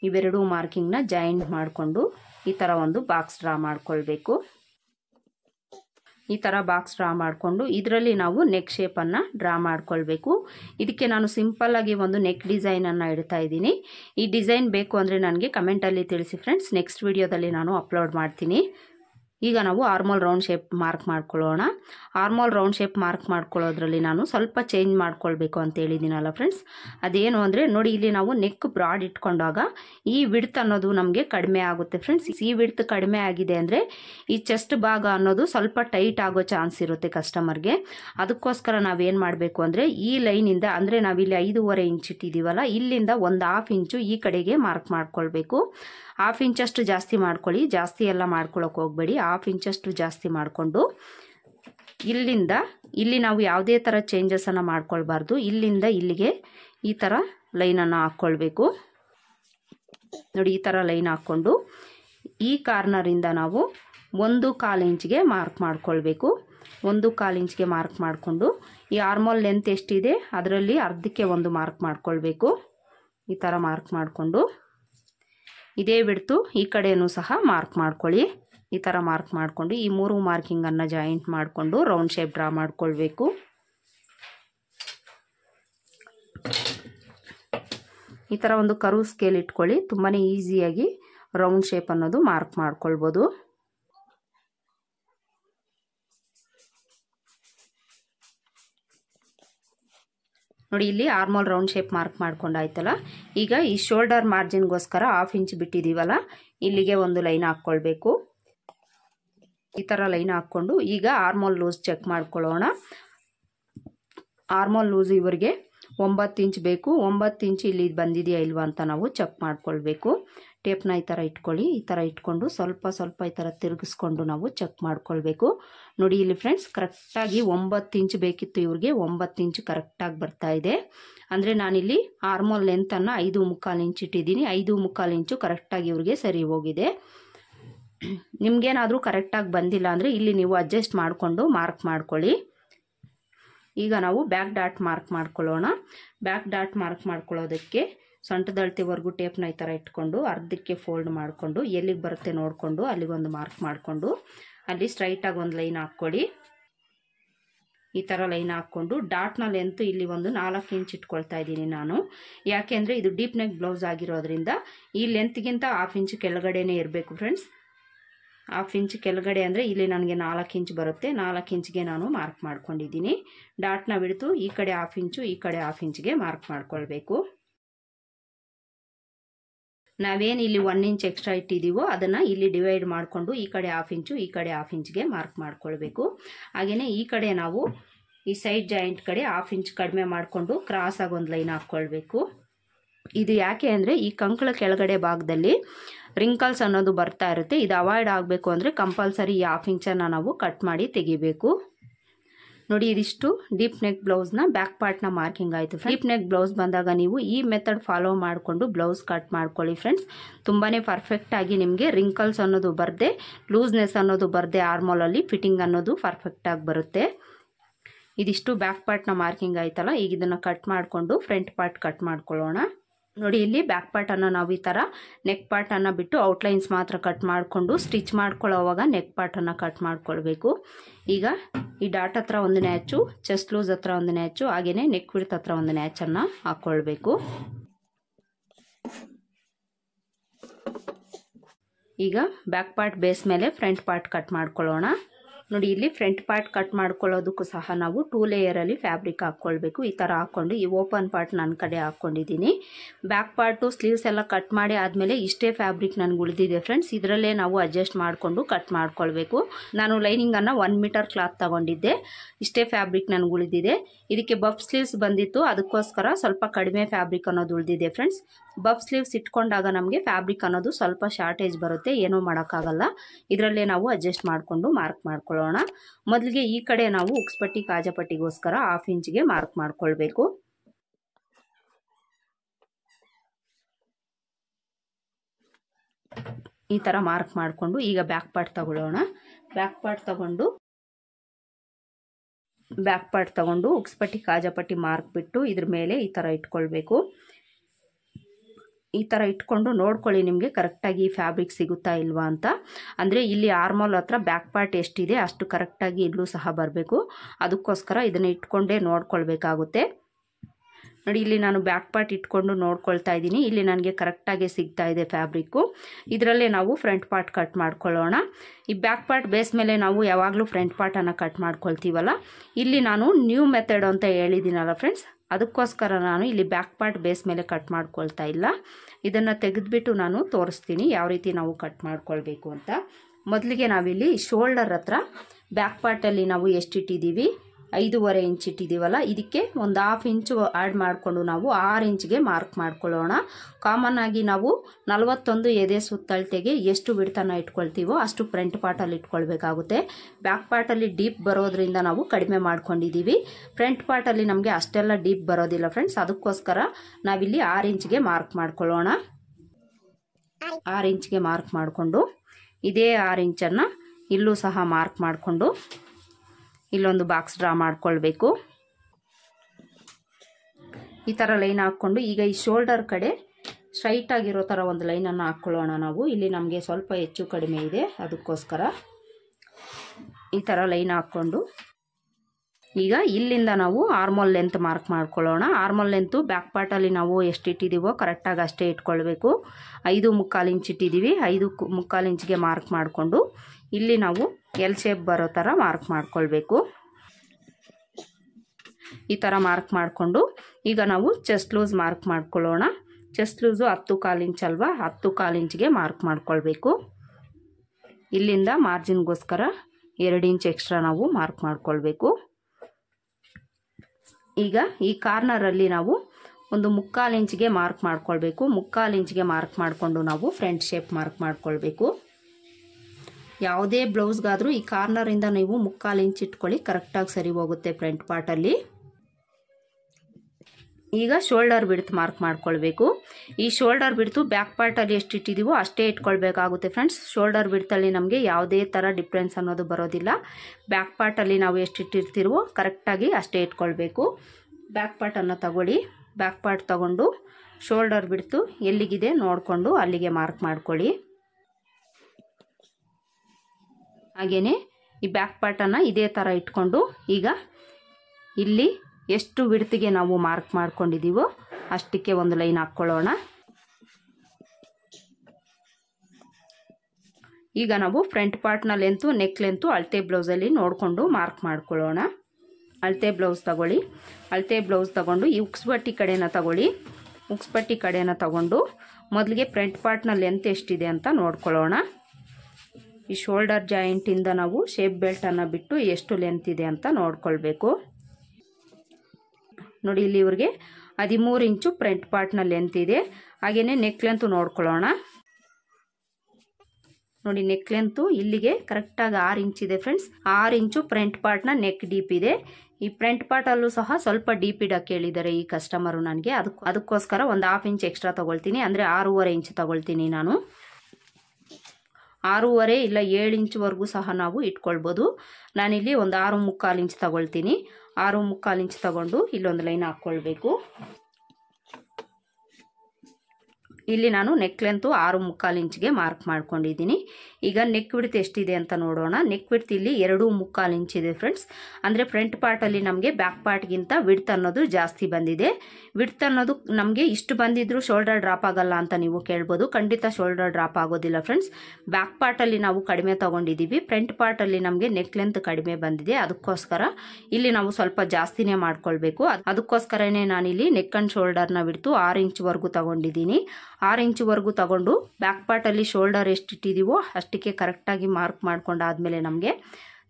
ಇವೆರಡೂ ಮಾರ್ಕಿಂಗ್ನ ಜಾಯಿಂಟ್ ಮಾಡಿಕೊಂಡು ಈ ಥರ ಒಂದು ಬಾಕ್ಸ್ ಡ್ರಾ ಮಾಡಿಕೊಳ್ಬೇಕು ಈ ಥರ ಬಾಕ್ಸ್ ಡ್ರಾ ಮಾಡಿಕೊಂಡು ಇದರಲ್ಲಿ ನಾವು ನೆಕ್ ಶೇಪನ್ನು ಡ್ರಾ ಮಾಡ್ಕೊಳ್ಬೇಕು ಇದಕ್ಕೆ ನಾನು ಸಿಂಪಲ್ಲಾಗಿ ಒಂದು ನೆಕ್ ಡಿಸೈನನ್ನು ಇಡ್ತಾ ಇದ್ದೀನಿ ಈ ಡಿಸೈನ್ ಬೇಕು ಅಂದರೆ ನನಗೆ ಕಮೆಂಟಲ್ಲಿ ತಿಳಿಸಿ ಫ್ರೆಂಡ್ಸ್ ನೆಕ್ಸ್ಟ್ ವಿಡಿಯೋದಲ್ಲಿ ನಾನು ಅಪ್ಲೋಡ್ ಮಾಡ್ತೀನಿ ಈಗ ನಾವು ಆರ್ಮಲ್ ರೌಂಡ್ ಶೇಪ್ ಮಾರ್ಕ್ ಮಾಡ್ಕೊಳ್ಳೋಣ ಆರ್ಮಲ್ ರೌಂಡ್ ಶೇಪ್ ಮಾರ್ಕ್ ಮಾಡ್ಕೊಳ್ಳೋದ್ರಲ್ಲಿ ನಾನು ಸ್ವಲ್ಪ ಚೇಂಜ್ ಮಾಡ್ಕೊಳ್ಬೇಕು ಅಂತ ಹೇಳಿದ್ದೀನಲ್ಲ ಫ್ರೆಂಡ್ಸ್ ಅದೇನು ಅಂದರೆ ನೋಡಿ ಇಲ್ಲಿ ನಾವು ನೆಕ್ ಬ್ರಾಡ್ ಇಟ್ಕೊಂಡಾಗ ಈ ವಿಡ್ತ್ ಅನ್ನೋದು ನಮಗೆ ಕಡಿಮೆ ಆಗುತ್ತೆ ಫ್ರೆಂಡ್ಸ್ ಈ ವಿಡ್ತ್ ಕಡಿಮೆ ಆಗಿದೆ ಅಂದರೆ ಈ ಚೆಸ್ಟ್ ಭಾಗ ಅನ್ನೋದು ಸ್ವಲ್ಪ ಟೈಟ್ ಆಗೋ ಚಾನ್ಸ್ ಇರುತ್ತೆ ಕಸ್ಟಮರ್ಗೆ ಅದಕ್ಕೋಸ್ಕರ ನಾವೇನು ಮಾಡಬೇಕು ಅಂದರೆ ಈ ಲೈನಿಂದ ಅಂದರೆ ನಾವಿಲ್ಲಿ ಐದೂವರೆ ಇಂಚ್ ಇಟ್ಟಿದ್ದೀವಲ್ಲ ಇಲ್ಲಿಂದ ಒಂದು ಹಾಫ್ ಇಂಚು ಈ ಕಡೆಗೆ ಮಾರ್ಕ್ ಮಾಡ್ಕೊಳ್ಬೇಕು ಹಾಫ್ ಇಂಚಷ್ಟು ಜಾಸ್ತಿ ಮಾಡ್ಕೊಳ್ಳಿ ಜಾಸ್ತಿ ಎಲ್ಲ ಮಾಡ್ಕೊಳ್ಳೋಕೆ ಹೋಗಬೇಡಿ ಹಾಫ್ ಇಂಚಷ್ಟು ಜಾಸ್ತಿ ಮಾಡಿಕೊಂಡು ಇಲ್ಲಿಂದ ಇಲ್ಲಿ ನಾವು ಯಾವುದೇ ಥರ ಚೇಂಜಸನ್ನು ಮಾಡ್ಕೊಳ್ಬಾರ್ದು ಇಲ್ಲಿಂದ ಇಲ್ಲಿಗೆ ಈ ಥರ ಲೈನನ್ನು ಹಾಕ್ಕೊಳ್ಬೇಕು ನೋಡಿ ಈ ಥರ ಲೈನ್ ಹಾಕ್ಕೊಂಡು ಈ ಕಾರ್ನರಿಂದ ನಾವು ಒಂದು ಕಾಲು ಇಂಚ್ಗೆ ಮಾರ್ಕ್ ಮಾಡಿಕೊಳ್ಬೇಕು ಒಂದು ಕಾಲು ಇಂಚ್ಗೆ ಮಾರ್ಕ್ ಮಾಡಿಕೊಂಡು ಈ ಆರ್ಮೋಲ್ ಲೆಂತ್ ಎಷ್ಟಿದೆ ಅದರಲ್ಲಿ ಅರ್ಧಕ್ಕೆ ಒಂದು ಮಾರ್ಕ್ ಮಾಡಿಕೊಳ್ಬೇಕು ಈ ಥರ ಮಾರ್ಕ್ ಮಾಡಿಕೊಂಡು ಇದೇ ಬಿಡ್ತು ಈ ಕಡೆಯೂ ಸಹ ಮಾರ್ಕ್ ಮಾಡ್ಕೊಳ್ಳಿ ಈ ಥರ ಮಾರ್ಕ್ ಮಾಡಿಕೊಂಡು ಈ ಮೂರು ಮಾರ್ಕಿಂಗನ್ನು ಜಾಯಿಂಟ್ ಮಾಡಿಕೊಂಡು ರೌಂಡ್ ಶೇಪ್ ಡ್ರಾ ಮಾಡಿಕೊಳ್ಬೇಕು ಈ ಥರ ಒಂದು ಕರು ಸ್ಕೇಲ್ ಇಟ್ಕೊಳ್ಳಿ ತುಂಬಾ ಈಸಿಯಾಗಿ ರೌಂಡ್ ಶೇಪ್ ಅನ್ನೋದು ಮಾರ್ಕ್ ಮಾಡ್ಕೊಳ್ಬೋದು ನೋಡಿ ಇಲ್ಲಿ ಆರ್ಮೋಲ್ ರೌಂಡ್ ಶೇಪ್ ಮಾರ್ಕ್ ಆಯ್ತಲ್ಲ ಈಗ ಈ ಶೋಲ್ಡರ್ ಮಾರ್ಜಿನ್ಗೋಸ್ಕರ ಹಾಫ್ ಇಂಚ್ ಬಿಟ್ಟಿದ್ದೀವಲ್ಲ ಇಲ್ಲಿಗೆ ಒಂದು ಲೈನ್ ಹಾಕ್ಕೊಳ್ಬೇಕು ಈ ಥರ ಲೈನ್ ಹಾಕ್ಕೊಂಡು ಈಗ ಆರ್ಮೋಲ್ ಲೂಸ್ ಚೆಕ್ ಮಾಡ್ಕೊಳ್ಳೋಣ ಆರ್ಮೋಲ್ ಲೂಸ್ ಇವರಿಗೆ ಒಂಬತ್ತು ಇಂಚ್ ಬೇಕು ಒಂಬತ್ತು ಇಂಚ್ ಇಲ್ಲಿ ಬಂದಿದೆಯಾ ಇಲ್ವಾ ಅಂತ ನಾವು ಚೆಕ್ ಮಾಡ್ಕೊಳ್ಬೇಕು ಟೇಪ್ನ ಈ ಥರ ಇಟ್ಕೊಳ್ಳಿ ಈ ಥರ ಇಟ್ಕೊಂಡು ಸ್ವಲ್ಪ ಸ್ವಲ್ಪ ಈ ಥರ ತಿರುಗಿಸ್ಕೊಂಡು ನಾವು ಚೆಕ್ ಮಾಡ್ಕೊಳ್ಬೇಕು ನೋಡಿ ಇಲ್ಲಿ ಫ್ರೆಂಡ್ಸ್ ಕರೆಕ್ಟಾಗಿ ಒಂಬತ್ತು ಇಂಚ್ ಬೇಕಿತ್ತು ಇವ್ರಿಗೆ ಒಂಬತ್ತು ಇಂಚ್ ಕರೆಕ್ಟಾಗಿ ಬರ್ತಾ ಇದೆ ಅಂದರೆ ನಾನಿಲ್ಲಿ ಆರ್ಮೋಲ್ ಲೆಂತನ್ನು ಐದು ಮುಕ್ಕಾಲು ಇಂಚ್ ಇಟ್ಟಿದ್ದೀನಿ ಐದು ಮುಕ್ಕಾಲು ಇಂಚು ಕರೆಕ್ಟಾಗಿ ಇವ್ರಿಗೆ ಸರಿ ಹೋಗಿದೆ ನಿಮಗೇನಾದರೂ ಕರೆಕ್ಟಾಗಿ ಬಂದಿಲ್ಲ ಅಂದರೆ ಇಲ್ಲಿ ನೀವು ಅಡ್ಜಸ್ಟ್ ಮಾಡಿಕೊಂಡು ಮಾರ್ಕ್ ಮಾಡ್ಕೊಳ್ಳಿ ಈಗ ನಾವು ಬ್ಯಾಕ್ ಡಾಟ್ ಮಾರ್ಕ್ ಮಾಡ್ಕೊಳ್ಳೋಣ ಬ್ಯಾಕ್ ಡಾಟ್ ಮಾರ್ಕ್ ಮಾಡ್ಕೊಳ್ಳೋದಕ್ಕೆ ಸೊಂಟದ ಟೇಪ್ ಟೇಪ್ನ ಈ ಥರ ಇಟ್ಕೊಂಡು ಅರ್ಧಕ್ಕೆ ಫೋಲ್ಡ್ ಮಾಡಿಕೊಂಡು ಎಲ್ಲಿಗೆ ಬರುತ್ತೆ ನೋಡಿಕೊಂಡು ಅಲ್ಲಿಗೊಂದು ಮಾರ್ಕ್ ಮಾಡಿಕೊಂಡು ಅಲ್ಲಿ ಸ್ಟ್ರೈಟಾಗಿ ಒಂದು ಲೈನ್ ಹಾಕ್ಕೊಳ್ಳಿ ಈ ಥರ ಲೈನ್ ಹಾಕ್ಕೊಂಡು ಡಾಟ್ನ ಲೆಂತ್ ಇಲ್ಲಿ ಒಂದು ನಾಲ್ಕು ಇಂಚ್ ಇಟ್ಕೊಳ್ತಾ ಇದ್ದೀನಿ ನಾನು ಯಾಕೆಂದರೆ ಇದು ಡೀಪ್ ನೆಕ್ ಬ್ಲೌಸ್ ಆಗಿರೋದ್ರಿಂದ ಈ ಲೆಂತ್ಗಿಂತ ಹಾಫ್ ಇಂಚ್ ಕೆಳಗಡೆನೇ ಇರಬೇಕು ಫ್ರೆಂಡ್ಸ್ ಹಾಫ್ ಇಂಚ್ ಕೆಳಗಡೆ ಅಂದರೆ ಇಲ್ಲಿ ನನಗೆ ನಾಲ್ಕು ಇಂಚ್ ಬರುತ್ತೆ ನಾಲ್ಕು ಇಂಚ್ಗೆ ನಾನು ಮಾರ್ಕ್ ಮಾಡ್ಕೊಂಡಿದ್ದೀನಿ ಡಾಟ್ನ ಬಿಡ್ತು ಈ ಕಡೆ ಹಾಫ್ ಇಂಚು ಈ ಕಡೆ ಹಾಫ್ ಇಂಚ್ಗೆ ಮಾರ್ಕ್ ಮಾಡ್ಕೊಳ್ಬೇಕು ನಾವೇನು ಇಲ್ಲಿ ಒನ್ ಇಂಚ್ ಎಕ್ಸ್ಟ್ರಾ ಇಟ್ಟಿದ್ದೀವೋ ಅದನ್ನು ಇಲ್ಲಿ ಡಿವೈಡ್ ಮಾಡಿಕೊಂಡು ಈ ಕಡೆ ಹಾಫ್ ಇಂಚು ಈ ಕಡೆ ಹಾಫ್ ಇಂಚ್ಗೆ ಮಾರ್ಕ್ ಮಾಡ್ಕೊಳ್ಬೇಕು ಹಾಗೆಯೇ ಈ ಕಡೆ ನಾವು ಈ ಸೈಡ್ ಜಾಯಿಂಟ್ ಕಡೆ ಹಾಫ್ ಇಂಚ್ ಕಡಿಮೆ ಮಾಡಿಕೊಂಡು ಕ್ರಾಸ್ ಒಂದು ಲೈನ್ ಹಾಕ್ಕೊಳ್ಬೇಕು ಇದು ಯಾಕೆ ಅಂದರೆ ಈ ಕಂಕಳ ಕೆಳಗಡೆ ಭಾಗದಲ್ಲಿ ರಿಂಕಲ್ಸ್ ಅನ್ನೋದು ಬರ್ತಾ ಇರುತ್ತೆ ಇದು ಅವಾಯ್ಡ್ ಆಗಬೇಕು ಅಂದರೆ ಕಂಪಲ್ಸರಿ ಈ ಹಾಫ್ ಇಂಚನ್ನು ನಾವು ಕಟ್ ಮಾಡಿ ತೆಗಿಬೇಕು ನೋಡಿ ಇದಿಷ್ಟು ಡೀಪ್ ನೆಕ್ ಬ್ಲೌಸ್ನ ಬ್ಯಾಕ್ ಪಾರ್ಟ್ನ ಮಾರ್ಕಿಂಗ್ ಆಯಿತು ಡೀಪ್ ನೆಕ್ ಬ್ಲೌಸ್ ಬಂದಾಗ ನೀವು ಈ ಮೆಥಡ್ ಫಾಲೋ ಮಾಡಿಕೊಂಡು ಬ್ಲೌಸ್ ಕಟ್ ಮಾಡ್ಕೊಳ್ಳಿ ಫ್ರೆಂಡ್ಸ್ ತುಂಬಾ ಪರ್ಫೆಕ್ಟಾಗಿ ನಿಮಗೆ ರಿಂಕಲ್ಸ್ ಅನ್ನೋದು ಬರದೆ ಲೂಸ್ನೆಸ್ ಅನ್ನೋದು ಬರದೆ ಆರ್ಮೋಲಲ್ಲಿ ಫಿಟ್ಟಿಂಗ್ ಅನ್ನೋದು ಪರ್ಫೆಕ್ಟಾಗಿ ಬರುತ್ತೆ ಇದಿಷ್ಟು ಬ್ಯಾಕ್ ಪಾರ್ಟ್ನ ಮಾರ್ಕಿಂಗ್ ಆಯ್ತಲ್ಲ ಈಗ ಇದನ್ನು ಕಟ್ ಮಾಡಿಕೊಂಡು ಫ್ರಂಟ್ ಪಾರ್ಟ್ ಕಟ್ ಮಾಡ್ಕೊಳ್ಳೋಣ ನೋಡಿ ಇಲ್ಲಿ ಬ್ಯಾಕ್ ಪಾರ್ಟನ್ನು ನಾವು ಈ ಥರ ನೆಕ್ ಪಾರ್ಟನ್ನು ಬಿಟ್ಟು ಔಟ್ಲೈನ್ಸ್ ಮಾತ್ರ ಕಟ್ ಮಾಡಿಕೊಂಡು ಸ್ಟಿಚ್ ಮಾಡ್ಕೊಳ್ಳೋವಾಗ ನೆಕ್ ಪಾರ್ಟನ್ನು ಕಟ್ ಮಾಡ್ಕೊಳ್ಬೇಕು ಈಗ ಈ ಡಾಟ್ ಹತ್ರ ಒಂದು ನ್ಯಾಚು ಚೆಸ್ಟ್ ಲೂಸ್ ಹತ್ರ ಒಂದು ನ್ಯಾಚು ಹಾಗೆಯೇ ನೆಕ್ ವಿಡ್ತ್ ಹತ್ರ ಒಂದು ನ್ಯಾಚನ್ನು ಹಾಕ್ಕೊಳ್ಬೇಕು ಈಗ ಬ್ಯಾಕ್ ಪಾರ್ಟ್ ಬೇಸ್ ಮೇಲೆ ಫ್ರಂಟ್ ಪಾರ್ಟ್ ಕಟ್ ಮಾಡ್ಕೊಳ್ಳೋಣ ನೋಡಿ ಇಲ್ಲಿ ಫ್ರಂಟ್ ಪಾರ್ಟ್ ಕಟ್ ಮಾಡ್ಕೊಳ್ಳೋದಕ್ಕೂ ಸಹ ನಾವು ಟೂ ಲೇಯರಲ್ಲಿ ಫ್ಯಾಬ್ರಿಕ್ ಹಾಕ್ಕೊಳ್ಬೇಕು ಈ ಥರ ಹಾಕ್ಕೊಂಡು ಈ ಓಪನ್ ಪಾರ್ಟ್ ನನ್ನ ಕಡೆ ಹಾಕ್ಕೊಂಡಿದ್ದೀನಿ ಬ್ಯಾಕ್ ಪಾರ್ಟು ಸ್ಲೀವ್ಸ್ ಎಲ್ಲ ಕಟ್ ಮಾಡಿ ಆದಮೇಲೆ ಇಷ್ಟೇ ಫ್ಯಾಬ್ರಿಕ್ ನನಗೆ ಉಳಿದಿದೆ ಫ್ರೆಂಡ್ಸ್ ಇದರಲ್ಲೇ ನಾವು ಅಡ್ಜಸ್ಟ್ ಮಾಡಿಕೊಂಡು ಕಟ್ ಮಾಡ್ಕೊಳ್ಬೇಕು ನಾನು ಲೈನಿಂಗನ್ನು ಒನ್ ಮೀಟರ್ ಕ್ಲಾತ್ ತಗೊಂಡಿದ್ದೆ ಇಷ್ಟೇ ಫ್ಯಾಬ್ರಿಕ್ ನನಗೆ ಉಳಿದಿದೆ ಇದಕ್ಕೆ ಬಫ್ ಸ್ಲೀವ್ಸ್ ಬಂದಿತ್ತು ಅದಕ್ಕೋಸ್ಕರ ಸ್ವಲ್ಪ ಕಡಿಮೆ ಫ್ಯಾಬ್ರಿಕ್ ಅನ್ನೋದು ಉಳಿದಿದೆ ಫ್ರೆಂಡ್ಸ್ ಬಫ್ ಸ್ಲೀವ್ಸ್ ಇಟ್ಕೊಂಡಾಗ ನಮಗೆ ಫ್ಯಾಬ್ರಿಕ್ ಅನ್ನೋದು ಸ್ವಲ್ಪ ಶಾರ್ಟೇಜ್ ಬರುತ್ತೆ ಏನೂ ಮಾಡೋಕ್ಕಾಗಲ್ಲ ಇದರಲ್ಲೇ ನಾವು ಅಡ್ಜಸ್ಟ್ ಮಾಡಿಕೊಂಡು ಮಾರ್ಕ್ ಮಾಡ್ಕೊಳ್ಳೋದು ಮಾಡ್ಕೊಳ್ಳೋಣ ಮೊದಲಿಗೆ ಈ ಕಡೆ ನಾವು ಉಕ್ಸ್ಪಟ್ಟಿ ಕಾಜಪಟ್ಟಿಗೋಸ್ಕರ ಹಾಫ್ ಇಂಚ್ಗೆ ಮಾರ್ಕ್ ಮಾಡ್ಕೊಳ್ಬೇಕು ಈ ಥರ ಮಾರ್ಕ್ ಮಾಡಿಕೊಂಡು ಈಗ ಬ್ಯಾಕ್ ಪಾರ್ಟ್ ತಗೊಳ್ಳೋಣ ಬ್ಯಾಕ್ ಪಾರ್ಟ್ ತಗೊಂಡು ಬ್ಯಾಕ್ ಪಾರ್ಟ್ ತಗೊಂಡು ಉಕ್ಸ್ಪಟ್ಟಿ ಕಾಜಪಟ್ಟಿ ಮಾರ್ಕ್ ಬಿಟ್ಟು ಇದ್ರ ಮೇಲೆ ಈ ಥರ ಇಟ್ಕೊಳ್ಬೇಕು ಈ ಥರ ಇಟ್ಕೊಂಡು ನೋಡ್ಕೊಳ್ಳಿ ನಿಮಗೆ ಕರೆಕ್ಟಾಗಿ ಫ್ಯಾಬ್ರಿಕ್ ಸಿಗುತ್ತಾ ಇಲ್ವಾ ಅಂತ ಅಂದರೆ ಇಲ್ಲಿ ಆರ್ಮೋಲ್ ಹತ್ರ ಬ್ಯಾಕ್ ಪಾರ್ಟ್ ಎಷ್ಟಿದೆ ಅಷ್ಟು ಕರೆಕ್ಟಾಗಿ ಇಲ್ಲೂ ಸಹ ಬರಬೇಕು ಅದಕ್ಕೋಸ್ಕರ ಇದನ್ನು ಇಟ್ಕೊಂಡೇ ನೋಡ್ಕೊಳ್ಬೇಕಾಗುತ್ತೆ ನೋಡಿ ಇಲ್ಲಿ ನಾನು ಬ್ಯಾಕ್ ಪಾರ್ಟ್ ಇಟ್ಕೊಂಡು ನೋಡ್ಕೊಳ್ತಾ ಇದ್ದೀನಿ ಇಲ್ಲಿ ನನಗೆ ಕರೆಕ್ಟಾಗಿ ಸಿಗ್ತಾ ಇದೆ ಫ್ಯಾಬ್ರಿಕ್ಕು ಇದರಲ್ಲೇ ನಾವು ಫ್ರಂಟ್ ಪಾರ್ಟ್ ಕಟ್ ಮಾಡ್ಕೊಳ್ಳೋಣ ಈ ಬ್ಯಾಕ್ ಪಾರ್ಟ್ ಬೇಸ್ ಮೇಲೆ ನಾವು ಯಾವಾಗಲೂ ಫ್ರಂಟ್ ಪಾರ್ಟನ್ನು ಕಟ್ ಮಾಡ್ಕೊಳ್ತೀವಲ್ಲ ಇಲ್ಲಿ ನಾನು ನ್ಯೂ ಮೆಥಡ್ ಅಂತ ಹೇಳಿದ್ದೀನಲ್ಲ ಫ್ರೆಂಡ್ಸ್ ಅದಕ್ಕೋಸ್ಕರ ನಾನು ಇಲ್ಲಿ ಬ್ಯಾಕ್ ಪಾರ್ಟ್ ಬೇಸ್ ಮೇಲೆ ಕಟ್ ಮಾಡ್ಕೊಳ್ತಾ ಇಲ್ಲ ಇದನ್ನು ತೆಗೆದುಬಿಟ್ಟು ನಾನು ತೋರಿಸ್ತೀನಿ ಯಾವ ರೀತಿ ನಾವು ಕಟ್ ಮಾಡ್ಕೊಳ್ಬೇಕು ಅಂತ ಮೊದಲಿಗೆ ನಾವಿಲ್ಲಿ ಶೋಲ್ಡರ್ ಹತ್ರ ಬ್ಯಾಕ್ ಪಾರ್ಟಲ್ಲಿ ನಾವು ಎಷ್ಟಿಟ್ಟಿದ್ದೀವಿ ಐದೂವರೆ ಇಂಚ್ ಇಟ್ಟಿದ್ದೀವಲ್ಲ ಇದಕ್ಕೆ ಒಂದು ಹಾಫ್ ಇಂಚು ಆ್ಯಡ್ ಮಾಡಿಕೊಂಡು ನಾವು ಆರು ಇಂಚ್ಗೆ ಮಾರ್ಕ್ ಮಾಡ್ಕೊಳ್ಳೋಣ ಕಾಮನ್ ಆಗಿ ನಾವು ನಲವತ್ತೊಂದು ಎದೆ ಸುತ್ತಳತೆಗೆ ಎಷ್ಟು ಬಿಡ್ತನ ಇಟ್ಕೊಳ್ತೀವೋ ಅಷ್ಟು ಫ್ರಂಟ್ ಪಾರ್ಟಲ್ಲಿ ಇಟ್ಕೊಳ್ಬೇಕಾಗುತ್ತೆ ಬ್ಯಾಕ್ ಪಾರ್ಟಲ್ಲಿ ಡೀಪ್ ಬರೋದ್ರಿಂದ ನಾವು ಕಡಿಮೆ ಮಾಡ್ಕೊಂಡಿದ್ದೀವಿ ಫ್ರಂಟ್ ಪಾರ್ಟಲ್ಲಿ ನಮಗೆ ಅಷ್ಟೆಲ್ಲ ಡೀಪ್ ಬರೋದಿಲ್ಲ ಫ್ರೆಂಡ್ಸ್ ಅದಕ್ಕೋಸ್ಕರ ನಾವಿಲ್ಲಿ ಆರು ಇಂಚ್ಗೆ ಮಾರ್ಕ್ ಮಾಡ್ಕೊಳ್ಳೋಣ ಆರು ಇಂಚ್ಗೆ ಮಾರ್ಕ್ ಮಾಡಿಕೊಂಡು ಇದೇ ಆರು ಇಂಚನ್ನು ಇಲ್ಲೂ ಸಹ ಮಾರ್ಕ್ ಮಾಡಿಕೊಂಡು ಇಲ್ಲೊಂದು ಬಾಕ್ಸ್ ಡ್ರಾ ಮಾಡಿಕೊಳ್ಬೇಕು ಈ ಥರ ಲೈನ್ ಹಾಕ್ಕೊಂಡು ಈಗ ಈ ಶೋಲ್ಡರ್ ಕಡೆ ಸ್ಟ್ರೈಟ್ ಆಗಿರೋ ಥರ ಒಂದು ಲೈನನ್ನು ಹಾಕ್ಕೊಳ್ಳೋಣ ನಾವು ಇಲ್ಲಿ ನಮಗೆ ಸ್ವಲ್ಪ ಹೆಚ್ಚು ಕಡಿಮೆ ಇದೆ ಅದಕ್ಕೋಸ್ಕರ ಈ ಥರ ಲೈನ್ ಹಾಕ್ಕೊಂಡು ಈಗ ಇಲ್ಲಿಂದ ನಾವು ಆರ್ಮೋಲ್ ಲೆಂತ್ ಮಾರ್ಕ್ ಮಾಡ್ಕೊಳ್ಳೋಣ ಆರ್ಮೋಲ್ ಲೆಂತು ಬ್ಯಾಕ್ ಪಾರ್ಟಲ್ಲಿ ನಾವು ಎಷ್ಟು ಇಟ್ಟಿದ್ದೀವೋ ಕರೆಕ್ಟಾಗಿ ಅಷ್ಟೇ ಇಟ್ಕೊಳ್ಬೇಕು ಐದು ಮುಕ್ಕಾಲು ಇಂಚ್ ಇಟ್ಟಿದ್ದೀವಿ ಐದು ಮುಕ್ಕಾಲು ಇಂಚ್ಗೆ ಮಾರ್ಕ್ ಮಾಡಿಕೊಂಡು ಇಲ್ಲಿ ನಾವು ಎಲ್ ಶೇಪ್ ಬರೋ ಥರ ಮಾರ್ಕ್ ಮಾಡ್ಕೊಳ್ಬೇಕು ಈ ಥರ ಮಾರ್ಕ್ ಮಾಡಿಕೊಂಡು ಈಗ ನಾವು ಚೆಸ್ಟ್ ಲೂಸ್ ಮಾರ್ಕ್ ಮಾಡ್ಕೊಳ್ಳೋಣ ಚೆಸ್ಟ್ ಲೂಸು ಹತ್ತು ಕಾಲು ಇಂಚ್ ಅಲ್ವಾ ಹತ್ತು ಕಾಲು ಇಂಚ್ಗೆ ಮಾರ್ಕ್ ಮಾಡ್ಕೊಳ್ಬೇಕು ಇಲ್ಲಿಂದ ಮಾರ್ಜಿನ್ಗೋಸ್ಕರ ಎರಡು ಇಂಚ್ ಎಕ್ಸ್ಟ್ರಾ ನಾವು ಮಾರ್ಕ್ ಮಾಡ್ಕೊಳ್ಬೇಕು ಈಗ ಈ ಕಾರ್ನರಲ್ಲಿ ನಾವು ಒಂದು ಮುಕ್ಕಾಲು ಇಂಚ್ಗೆ ಮಾರ್ಕ್ ಮಾಡ್ಕೊಳ್ಬೇಕು ಮುಕ್ಕಾಲು ಇಂಚ್ಗೆ ಮಾರ್ಕ್ ಮಾಡಿಕೊಂಡು ನಾವು ಫ್ರಂಟ್ ಶೇಪ್ ಮಾರ್ಕ್ ಮಾಡ್ಕೊಳ್ಬೇಕು ಯಾವುದೇ ಬ್ಲೌಸ್ಗಾದರೂ ಈ ಕಾರ್ನರಿಂದ ನೀವು ಮುಕ್ಕಾಲು ಇಂಚ್ ಇಟ್ಕೊಳ್ಳಿ ಕರೆಕ್ಟಾಗಿ ಸರಿ ಹೋಗುತ್ತೆ ಫ್ರಂಟ್ ಪಾರ್ಟಲ್ಲಿ ಈಗ ಶೋಲ್ಡರ್ ಬಿಡ್ತು ಮಾರ್ಕ್ ಮಾಡ್ಕೊಳ್ಬೇಕು ಈ ಶೋಲ್ಡರ್ ಬಿಡ್ತು ಬ್ಯಾಕ್ ಪಾರ್ಟಲ್ಲಿ ಎಷ್ಟು ಇಟ್ಟಿದ್ದೀವೋ ಅಷ್ಟೇ ಇಟ್ಕೊಳ್ಬೇಕಾಗುತ್ತೆ ಫ್ರೆಂಡ್ಸ್ ಶೋಲ್ಡರ್ ಬಿಡ್ತಲ್ಲಿ ನಮಗೆ ಯಾವುದೇ ಥರ ಡಿಫ್ರೆನ್ಸ್ ಅನ್ನೋದು ಬರೋದಿಲ್ಲ ಬ್ಯಾಕ್ ಪಾರ್ಟಲ್ಲಿ ನಾವು ಎಷ್ಟು ಇಟ್ಟಿರ್ತೀರೋ ಕರೆಕ್ಟಾಗಿ ಅಷ್ಟೇ ಇಟ್ಕೊಳ್ಬೇಕು ಬ್ಯಾಕ್ ಪಾರ್ಟನ್ನು ತಗೊಳ್ಳಿ ಬ್ಯಾಕ್ ಪಾರ್ಟ್ ತಗೊಂಡು ಶೋಲ್ಡರ್ ಬಿಡ್ತು ಎಲ್ಲಿಗಿದೆ ನೋಡಿಕೊಂಡು ಅಲ್ಲಿಗೆ ಮಾರ್ಕ್ ಮಾಡ್ಕೊಳ್ಳಿ ಹಾಗೆಯೇ ಈ ಬ್ಯಾಕ್ ಪಾರ್ಟನ್ನು ಇದೇ ಥರ ಇಟ್ಕೊಂಡು ಈಗ ಇಲ್ಲಿ ಎಷ್ಟು ವಿಡ್ತಿಗೆ ನಾವು ಮಾರ್ಕ್ ಮಾಡ್ಕೊಂಡಿದ್ದೀವೋ ಅಷ್ಟಕ್ಕೆ ಒಂದು ಲೈನ್ ಹಾಕ್ಕೊಳ್ಳೋಣ ಈಗ ನಾವು ಫ್ರಂಟ್ ಪಾರ್ಟ್ನ ಲೆಂತು ನೆಕ್ ಲೆಂತು ಅಳತೆ ಬ್ಲೌಸಲ್ಲಿ ನೋಡಿಕೊಂಡು ಮಾರ್ಕ್ ಮಾಡ್ಕೊಳ್ಳೋಣ ಅಳತೆ ಬ್ಲೌಸ್ ತಗೊಳ್ಳಿ ಅಳತೆ ಬ್ಲೌಸ್ ತಗೊಂಡು ಈ ಉಕ್ಸ್ಬಟ್ಟಿ ಕಡೆನ ತಗೊಳ್ಳಿ ಉಕ್ಸ್ಬಟ್ಟಿ ಕಡೆನ ತಗೊಂಡು ಮೊದಲಿಗೆ ಫ್ರಂಟ್ ಪಾರ್ಟ್ನ ಲೆಂತ್ ಎಷ್ಟಿದೆ ಅಂತ ನೋಡ್ಕೊಳ್ಳೋಣ ಈ ಶೋಲ್ಡರ್ ಜಾಯಿಂಟಿಂದ ನಾವು ಶೇಪ್ ಬೆಲ್ಟನ್ನು ಬಿಟ್ಟು ಎಷ್ಟು ಲೆಂತ್ ಇದೆ ಅಂತ ನೋಡ್ಕೊಳ್ಬೇಕು ನೋಡಿ ಇಲ್ಲಿ ಇವ್ರಿಗೆ ಹದಿಮೂರು ಇಂಚು ಫ್ರಂಟ್ ಪಾರ್ಟ್ನ ಲೆಂತ್ ಇದೆ ಹಾಗೆಯೇ ನೆಕ್ ಲೆಂತ್ ನೋಡ್ಕೊಳ್ಳೋಣ ನೋಡಿ ನೆಕ್ ಲೆಂತು ಇಲ್ಲಿಗೆ ಕರೆಕ್ಟಾಗಿ ಆರು ಇಂಚ್ ಇದೆ ಫ್ರೆಂಡ್ಸ್ ಆರು ಇಂಚು ಪ್ರಂಟ್ ಪಾರ್ಟ್ನ ನೆಕ್ ಡೀಪ್ ಇದೆ ಈ ಫ್ರಂಟ್ ಪಾರ್ಟಲ್ಲೂ ಸಹ ಸ್ವಲ್ಪ ಡೀಪ್ ಇಡಕ್ಕೆ ಹೇಳಿದ್ದಾರೆ ಈ ಕಸ್ಟಮರು ನನಗೆ ಅದಕ್ಕೆ ಅದಕ್ಕೋಸ್ಕರ ಒಂದು ಹಾಫ್ ಇಂಚ್ ಎಕ್ಸ್ಟ್ರಾ ತೊಗೊಳ್ತೀನಿ ಅಂದರೆ ಆರೂವರೆ ಇಂಚ್ ತೊಗೊಳ್ತೀನಿ ನಾನು ಆರೂವರೆ ಇಲ್ಲ ಏಳು ಇಂಚ್ವರೆಗೂ ಸಹ ನಾವು ಇಟ್ಕೊಳ್ಬೋದು ನಾನಿಲ್ಲಿ ಒಂದು ಆರು ಮುಕ್ಕಾಲು ಇಂಚ್ ತಗೊಳ್ತೀನಿ ಆರು ಮುಕ್ಕಾಲು ಇಂಚ್ ತಗೊಂಡು ಇಲ್ಲೊಂದು ಲೈನ್ ಹಾಕ್ಕೊಳ್ಬೇಕು ಇಲ್ಲಿ ನಾನು ನೆಕ್ ಲೆಂತು ಆರು ಮುಕ್ಕಾಲು ಇಂಚ್ಗೆ ಮಾರ್ಕ್ ಮಾಡ್ಕೊಂಡಿದ್ದೀನಿ ಈಗ ನೆಕ್ ವಿಡ್ತ್ ಎಷ್ಟಿದೆ ಅಂತ ನೋಡೋಣ ನೆಕ್ ವಿಡ್ತ್ ಇಲ್ಲಿ ಎರಡು ಮುಕ್ಕಾಲು ಇಂಚ್ ಇದೆ ಫ್ರೆಂಡ್ಸ್ ಅಂದರೆ ಫ್ರಂಟ್ ಪಾರ್ಟಲ್ಲಿ ನಮಗೆ ಬ್ಯಾಕ್ ಪಾರ್ಟ್ಗಿಂತ ವಿಡ್ತ್ ಅನ್ನೋದು ಜಾಸ್ತಿ ಬಂದಿದೆ ವಿಡ್ತ್ ಅನ್ನೋದು ನಮಗೆ ಇಷ್ಟು ಬಂದಿದ್ರೂ ಶೋಲ್ಡರ್ ಡ್ರಾಪ್ ಆಗಲ್ಲ ಅಂತ ನೀವು ಕೇಳ್ಬೋದು ಖಂಡಿತ ಶೋಲ್ಡರ್ ಡ್ರಾಪ್ ಆಗೋದಿಲ್ಲ ಫ್ರೆಂಡ್ಸ್ ಬ್ಯಾಕ್ ಪಾರ್ಟಲ್ಲಿ ನಾವು ಕಡಿಮೆ ತಗೊಂಡಿದ್ದೀವಿ ಫ್ರಂಟ್ ಪಾರ್ಟಲ್ಲಿ ನಮಗೆ ನೆಕ್ ಲೆಂತ್ ಕಡಿಮೆ ಬಂದಿದೆ ಅದಕ್ಕೋಸ್ಕರ ಇಲ್ಲಿ ನಾವು ಸ್ವಲ್ಪ ಜಾಸ್ತಿನೇ ಮಾಡ್ಕೊಳ್ಬೇಕು ಅದಕ್ಕೋಸ್ಕರನೇ ನಾನಿಲ್ಲಿ ನೆಕ್ ಅಂಡ್ ಶೋಲ್ಡರ್ನ ಬಿಡ್ತು ಆರು ಇಂಚ್ವರೆಗೂ ತಗೊಂಡಿದ್ದೀನಿ ಆರು ಇಂಚುವರೆಗೂ ತಗೊಂಡು ಬ್ಯಾಕ್ ಪಾರ್ಟಲ್ಲಿ ಶೋಲ್ಡರ್ ಎಷ್ಟು ಇಟ್ಟಿದ್ದೀವೋ ಅಷ್ಟಕ್ಕೆ ಕರೆಕ್ಟಾಗಿ ಮಾರ್ಕ್ ಮಾಡ್ಕೊಂಡಾದಮೇಲೆ ನಮಗೆ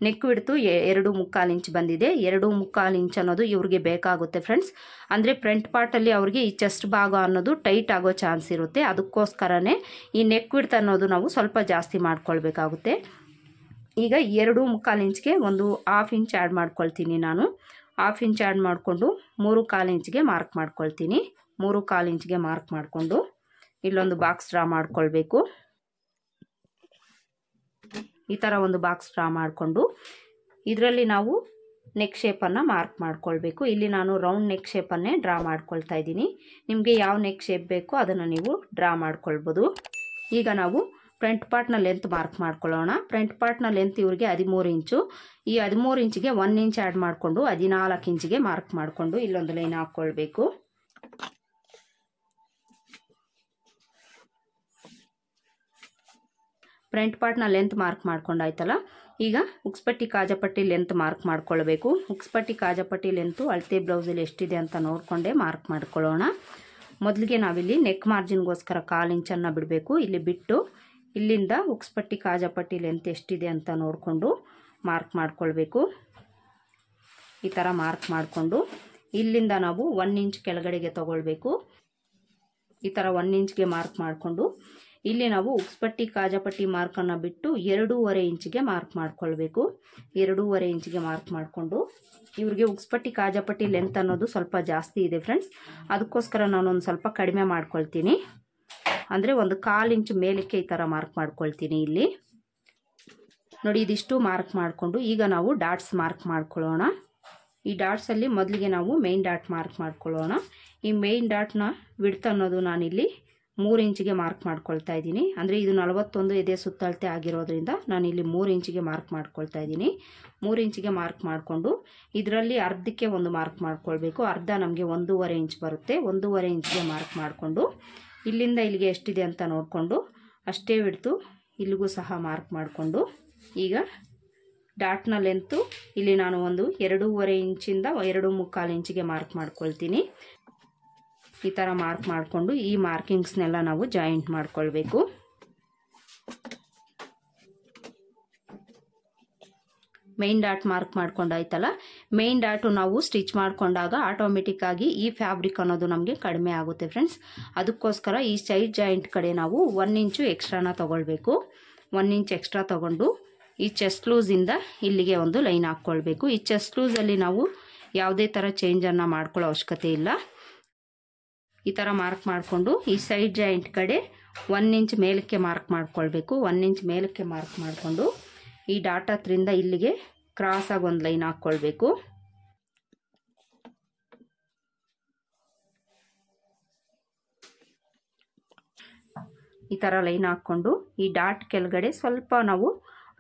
ನೆಕ್ ಹಿಡ್ತು ಎರಡು ಮುಕ್ಕಾಲು ಇಂಚ್ ಬಂದಿದೆ ಎರಡು ಮುಕ್ಕಾಲು ಇಂಚ್ ಅನ್ನೋದು ಇವ್ರಿಗೆ ಬೇಕಾಗುತ್ತೆ ಫ್ರೆಂಡ್ಸ್ ಅಂದರೆ ಫ್ರಂಟ್ ಪಾರ್ಟಲ್ಲಿ ಅವ್ರಿಗೆ ಈ ಚೆಸ್ಟ್ ಭಾಗ ಅನ್ನೋದು ಟೈಟ್ ಆಗೋ ಚಾನ್ಸ್ ಇರುತ್ತೆ ಅದಕ್ಕೋಸ್ಕರನೇ ಈ ನೆಕ್ ಅನ್ನೋದು ನಾವು ಸ್ವಲ್ಪ ಜಾಸ್ತಿ ಮಾಡ್ಕೊಳ್ಬೇಕಾಗುತ್ತೆ ಈಗ ಎರಡು ಮುಕ್ಕಾಲು ಇಂಚ್ಗೆ ಒಂದು ಹಾಫ್ ಇಂಚ್ ಆ್ಯಡ್ ಮಾಡ್ಕೊಳ್ತೀನಿ ನಾನು ಹಾಫ್ ಇಂಚ್ ಆ್ಯಡ್ ಮಾಡಿಕೊಂಡು ಮೂರು ಕಾಲು ಇಂಚ್ಗೆ ಮಾರ್ಕ್ ಮಾಡ್ಕೊಳ್ತೀನಿ ಮೂರು ಕಾಲು ಇಂಚ್ಗೆ ಮಾರ್ಕ್ ಮಾಡಿಕೊಂಡು ಇಲ್ಲೊಂದು ಬಾಕ್ಸ್ ಡ್ರಾ ಮಾಡಿಕೊಳ್ಬೇಕು ಈ ಥರ ಒಂದು ಬಾಕ್ಸ್ ಡ್ರಾ ಮಾಡಿಕೊಂಡು ಇದರಲ್ಲಿ ನಾವು ನೆಕ್ ಶೇಪನ್ನು ಮಾರ್ಕ್ ಮಾಡ್ಕೊಳ್ಬೇಕು ಇಲ್ಲಿ ನಾನು ರೌಂಡ್ ನೆಕ್ ಶೇಪನ್ನೇ ಡ್ರಾ ಮಾಡ್ಕೊಳ್ತಾ ಇದ್ದೀನಿ ನಿಮಗೆ ಯಾವ ನೆಕ್ ಶೇಪ್ ಬೇಕೋ ಅದನ್ನು ನೀವು ಡ್ರಾ ಮಾಡ್ಕೊಳ್ಬೋದು ಈಗ ನಾವು ಫ್ರಂಟ್ ಪಾರ್ಟ್ನ ಲೆಂತ್ ಮಾರ್ಕ್ ಮಾಡ್ಕೊಳ್ಳೋಣ ಫ್ರಂಟ್ ಪಾರ್ಟ್ನ ಲೆಂತ್ ಇವರಿಗೆ ಹದಿಮೂರು ಇಂಚು ಈ ಹದಿಮೂರು ಇಂಚಿಗೆ ಒನ್ ಇಂಚ್ ಆ್ಯಡ್ ಮಾಡಿಕೊಂಡು ಹದಿನಾಲ್ಕು ಇಂಚಿಗೆ ಮಾರ್ಕ್ ಮಾಡಿಕೊಂಡು ಇಲ್ಲೊಂದು ಲೈನ್ ಹಾಕ್ಕೊಳ್ಬೇಕು ಫ್ರಂಟ್ ಪಾರ್ಟ್ನ ಲೆಂತ್ ಮಾರ್ಕ್ ಮಾಡ್ಕೊಂಡಾಯ್ತಲ್ಲ ಈಗ ಉಕ್ಸ್ಪಟ್ಟಿ ಕಾಜಪಟ್ಟಿ ಲೆಂತ್ ಮಾರ್ಕ್ ಮಾಡ್ಕೊಳ್ಬೇಕು ಉಕ್ಸ್ಪಟ್ಟಿ ಕಾಜಪಟ್ಟಿ ಲೆಂತು ಅಳತೆ ಬ್ಲೌಸಲ್ಲಿ ಎಷ್ಟಿದೆ ಅಂತ ನೋಡಿಕೊಂಡೇ ಮಾರ್ಕ್ ಮಾಡ್ಕೊಳ್ಳೋಣ ಮೊದಲಿಗೆ ನಾವಿಲ್ಲಿ ನೆಕ್ ಮಾರ್ಜಿನ್ಗೋಸ್ಕರ ಕಾಲು ಇಂಚನ್ನು ಬಿಡಬೇಕು ಇಲ್ಲಿ ಬಿಟ್ಟು ಇಲ್ಲಿಂದ ಉಕ್ಸ್ಪಟ್ಟಿ ಕಾಜಪಟ್ಟಿ ಲೆಂತ್ ಎಷ್ಟಿದೆ ಅಂತ ನೋಡಿಕೊಂಡು ಮಾರ್ಕ್ ಮಾಡ್ಕೊಳ್ಬೇಕು ಈ ಥರ ಮಾರ್ಕ್ ಮಾಡಿಕೊಂಡು ಇಲ್ಲಿಂದ ನಾವು ಒನ್ ಇಂಚ್ ಕೆಳಗಡೆಗೆ ತಗೊಳ್ಬೇಕು ಈ ಥರ ಒನ್ ಇಂಚ್ಗೆ ಮಾರ್ಕ್ ಮಾಡಿಕೊಂಡು ಇಲ್ಲಿ ನಾವು ಉಕ್ಸ್ಪಟ್ಟಿ ಕಾಜಾಪಟ್ಟಿ ಮಾರ್ಕನ್ನು ಬಿಟ್ಟು ಎರಡೂವರೆ ಇಂಚಿಗೆ ಮಾರ್ಕ್ ಮಾಡ್ಕೊಳ್ಬೇಕು ಎರಡೂವರೆ ಇಂಚಿಗೆ ಮಾರ್ಕ್ ಮಾಡಿಕೊಂಡು ಇವ್ರಿಗೆ ಉಕ್ಸ್ಪಟ್ಟಿ ಕಾಜಾಪಟ್ಟಿ ಲೆಂತ್ ಅನ್ನೋದು ಸ್ವಲ್ಪ ಜಾಸ್ತಿ ಇದೆ ಫ್ರೆಂಡ್ಸ್ ಅದಕ್ಕೋಸ್ಕರ ನಾನು ಒಂದು ಸ್ವಲ್ಪ ಕಡಿಮೆ ಮಾಡ್ಕೊಳ್ತೀನಿ ಅಂದರೆ ಒಂದು ಕಾಲು ಇಂಚು ಮೇಲಕ್ಕೆ ಈ ಥರ ಮಾರ್ಕ್ ಮಾಡ್ಕೊಳ್ತೀನಿ ಇಲ್ಲಿ ನೋಡಿ ಇದಿಷ್ಟು ಮಾರ್ಕ್ ಮಾಡಿಕೊಂಡು ಈಗ ನಾವು ಡಾಟ್ಸ್ ಮಾರ್ಕ್ ಮಾಡ್ಕೊಳ್ಳೋಣ ಈ ಡಾಟ್ಸಲ್ಲಿ ಮೊದಲಿಗೆ ನಾವು ಮೇಯ್ನ್ ಡಾಟ್ ಮಾರ್ಕ್ ಮಾಡ್ಕೊಳ್ಳೋಣ ಈ ಮೇಯ್ನ್ ಡಾಟ್ನ ವಿಡ್ತ್ ಅನ್ನೋದು ನಾನಿಲ್ಲಿ ಮೂರು ಇಂಚಿಗೆ ಮಾರ್ಕ್ ಮಾಡ್ಕೊಳ್ತಾ ಇದ್ದೀನಿ ಅಂದರೆ ಇದು ನಲವತ್ತೊಂದು ಎದೆ ಸುತ್ತಳತೆ ಆಗಿರೋದ್ರಿಂದ ನಾನು ಇಲ್ಲಿ ಮೂರು ಇಂಚಿಗೆ ಮಾರ್ಕ್ ಮಾಡ್ಕೊಳ್ತಾ ಇದ್ದೀನಿ ಮೂರು ಇಂಚಿಗೆ ಮಾರ್ಕ್ ಮಾಡಿಕೊಂಡು ಇದರಲ್ಲಿ ಅರ್ಧಕ್ಕೆ ಒಂದು ಮಾರ್ಕ್ ಮಾಡ್ಕೊಳ್ಬೇಕು ಅರ್ಧ ನಮಗೆ ಒಂದೂವರೆ ಇಂಚ್ ಬರುತ್ತೆ ಒಂದೂವರೆ ಇಂಚಿಗೆ ಮಾರ್ಕ್ ಮಾಡಿಕೊಂಡು ಇಲ್ಲಿಂದ ಇಲ್ಲಿಗೆ ಎಷ್ಟಿದೆ ಅಂತ ನೋಡಿಕೊಂಡು ಅಷ್ಟೇ ಬಿಡ್ತು ಇಲ್ಲಿಗೂ ಸಹ ಮಾರ್ಕ್ ಮಾಡಿಕೊಂಡು ಈಗ ಲೆಂತು ಇಲ್ಲಿ ನಾನು ಒಂದು ಎರಡೂವರೆ ಇಂಚಿಂದ ಎರಡು ಮುಕ್ಕಾಲು ಇಂಚಿಗೆ ಮಾರ್ಕ್ ಮಾಡ್ಕೊಳ್ತೀನಿ ಈ ಥರ ಮಾರ್ಕ್ ಮಾಡಿಕೊಂಡು ಈ ಮಾರ್ಕಿಂಗ್ಸ್ನೆಲ್ಲ ನಾವು ಜಾಯಿಂಟ್ ಮಾಡಿಕೊಳ್ಬೇಕು ಮೇನ್ ಡಾಟ್ ಮಾರ್ಕ್ ಮಾಡ್ಕೊಂಡಾಯ್ತಲ್ಲ ಮೇನ್ ಡಾಟು ನಾವು ಸ್ಟಿಚ್ ಮಾಡಿಕೊಂಡಾಗ ಆಟೋಮೆಟಿಕ್ ಆಗಿ ಈ ಫ್ಯಾಬ್ರಿಕ್ ಅನ್ನೋದು ನಮಗೆ ಕಡಿಮೆ ಆಗುತ್ತೆ ಫ್ರೆಂಡ್ಸ್ ಅದಕ್ಕೋಸ್ಕರ ಈ ಸೈಡ್ ಜಾಯಿಂಟ್ ಕಡೆ ನಾವು ಒನ್ ಇಂಚು ಎಕ್ಸ್ಟ್ರಾನ ತೊಗೊಳ್ಬೇಕು ಒನ್ ಇಂಚ್ ಎಕ್ಸ್ಟ್ರಾ ತೊಗೊಂಡು ಈ ಚೆಸ್ಟ್ ಲೂಸಿಂದ ಇಲ್ಲಿಗೆ ಒಂದು ಲೈನ್ ಹಾಕ್ಕೊಳ್ಬೇಕು ಈ ಚೆಸ್ಟ್ ಲೂಸಲ್ಲಿ ನಾವು ಯಾವುದೇ ಥರ ಚೇಂಜನ್ನು ಮಾಡ್ಕೊಳ್ಳೋ ಅವಶ್ಯಕತೆ ಇಲ್ಲ ಈ ಥರ ಮಾರ್ಕ್ ಮಾಡಿಕೊಂಡು ಈ ಸೈಡ್ ಜಾಯಿಂಟ್ ಕಡೆ ಒನ್ ಇಂಚ್ ಮೇಲಕ್ಕೆ ಮಾರ್ಕ್ ಮಾಡ್ಕೊಳ್ಬೇಕು ಒನ್ ಇಂಚ್ ಮೇಲಕ್ಕೆ ಮಾರ್ಕ್ ಮಾಡಿಕೊಂಡು ಈ ಡಾಟ್ ಹತ್ರಿಂದ ಇಲ್ಲಿಗೆ ಕ್ರಾಸ್ ಆಗಿ ಒಂದು ಲೈನ್ ಹಾಕ್ಕೊಳ್ಬೇಕು ಈ ಥರ ಲೈನ್ ಹಾಕ್ಕೊಂಡು ಈ ಡಾಟ್ ಕೆಳಗಡೆ ಸ್ವಲ್ಪ ನಾವು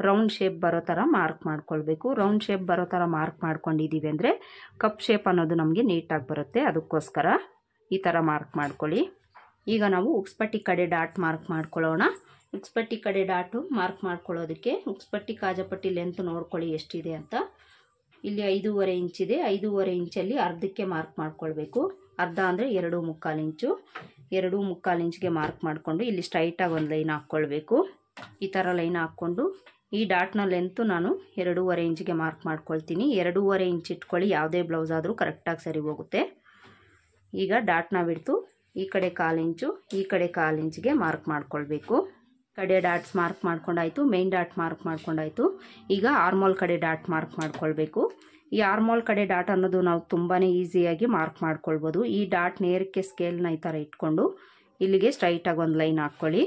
ರೌಂಡ್ ಶೇಪ್ ಬರೋ ಥರ ಮಾರ್ಕ್ ಮಾಡ್ಕೊಳ್ಬೇಕು ರೌಂಡ್ ಶೇಪ್ ಬರೋ ಥರ ಮಾರ್ಕ್ ಮಾಡ್ಕೊಂಡಿದ್ದೀವಿ ಅಂದರೆ ಕಪ್ ಶೇಪ್ ಅನ್ನೋದು ನಮಗೆ ನೀಟಾಗಿ ಬರುತ್ತೆ ಅದಕ್ಕೋಸ್ಕರ ಈ ಥರ ಮಾರ್ಕ್ ಮಾಡ್ಕೊಳ್ಳಿ ಈಗ ನಾವು ಉಕ್ಸ್ಪಟ್ಟಿ ಕಡೆ ಡಾಟ್ ಮಾರ್ಕ್ ಮಾಡ್ಕೊಳ್ಳೋಣ ಉಕ್ಸ್ಪಟ್ಟಿ ಕಡೆ ಡಾಟು ಮಾರ್ಕ್ ಮಾಡ್ಕೊಳ್ಳೋದಕ್ಕೆ ಉಕ್ಸ್ಪಟ್ಟಿ ಕಾಜಪಟ್ಟಿ ಲೆಂತ್ ನೋಡ್ಕೊಳ್ಳಿ ಎಷ್ಟಿದೆ ಅಂತ ಇಲ್ಲಿ ಐದೂವರೆ ಇಂಚಿದೆ ಐದೂವರೆ ಇಂಚಲ್ಲಿ ಅರ್ಧಕ್ಕೆ ಮಾರ್ಕ್ ಮಾಡ್ಕೊಳ್ಬೇಕು ಅರ್ಧ ಅಂದರೆ ಎರಡು ಮುಕ್ಕಾಲು ಇಂಚು ಎರಡು ಮುಕ್ಕಾಲು ಇಂಚ್ಗೆ ಮಾರ್ಕ್ ಮಾಡಿಕೊಂಡು ಇಲ್ಲಿ ಸ್ಟ್ರೈಟಾಗಿ ಒಂದು ಲೈನ್ ಹಾಕ್ಕೊಳ್ಬೇಕು ಈ ಥರ ಲೈನ್ ಹಾಕ್ಕೊಂಡು ಈ ಡಾಟ್ನ ಲೆಂತು ನಾನು ಎರಡೂವರೆ ಇಂಚ್ಗೆ ಮಾರ್ಕ್ ಮಾಡ್ಕೊಳ್ತೀನಿ ಎರಡೂವರೆ ಇಂಚ್ ಇಟ್ಕೊಳ್ಳಿ ಯಾವುದೇ ಬ್ಲೌಸ್ ಆದರೂ ಕರೆಕ್ಟಾಗಿ ಸರಿ ಹೋಗುತ್ತೆ ಈಗ ಡಾಟ್ನ ಬಿಡ್ತು ಈ ಕಡೆ ಕಾಲಿಂಚು ಇಂಚು ಈ ಕಡೆ ಕಾಲಿಂಚಿಗೆ ಮಾರ್ಕ್ ಮಾಡ್ಕೊಳ್ಬೇಕು ಕಡೆ ಡಾಟ್ಸ್ ಮಾರ್ಕ್ ಮಾಡ್ಕೊಂಡಾಯಿತು ಮೇನ್ ಡಾಟ್ ಮಾರ್ಕ್ ಮಾಡ್ಕೊಂಡಾಯಿತು ಈಗ ಆರ್ಮೋಲ್ ಕಡೆ ಡಾಟ್ ಮಾರ್ಕ್ ಮಾಡ್ಕೊಳ್ಬೇಕು ಈ ಆರ್ಮೋಲ್ ಕಡೆ ಡಾಟ್ ಅನ್ನೋದು ನಾವು ತುಂಬಾ ಈಸಿಯಾಗಿ ಮಾರ್ಕ್ ಮಾಡ್ಕೊಳ್ಬೋದು ಈ ಡಾಟ್ ನೇರಕ್ಕೆ ಸ್ಕೇಲ್ನ ಈ ಥರ ಇಟ್ಕೊಂಡು ಇಲ್ಲಿಗೆ ಸ್ಟ್ರೈಟಾಗಿ ಒಂದು ಲೈನ್ ಹಾಕ್ಕೊಳ್ಳಿ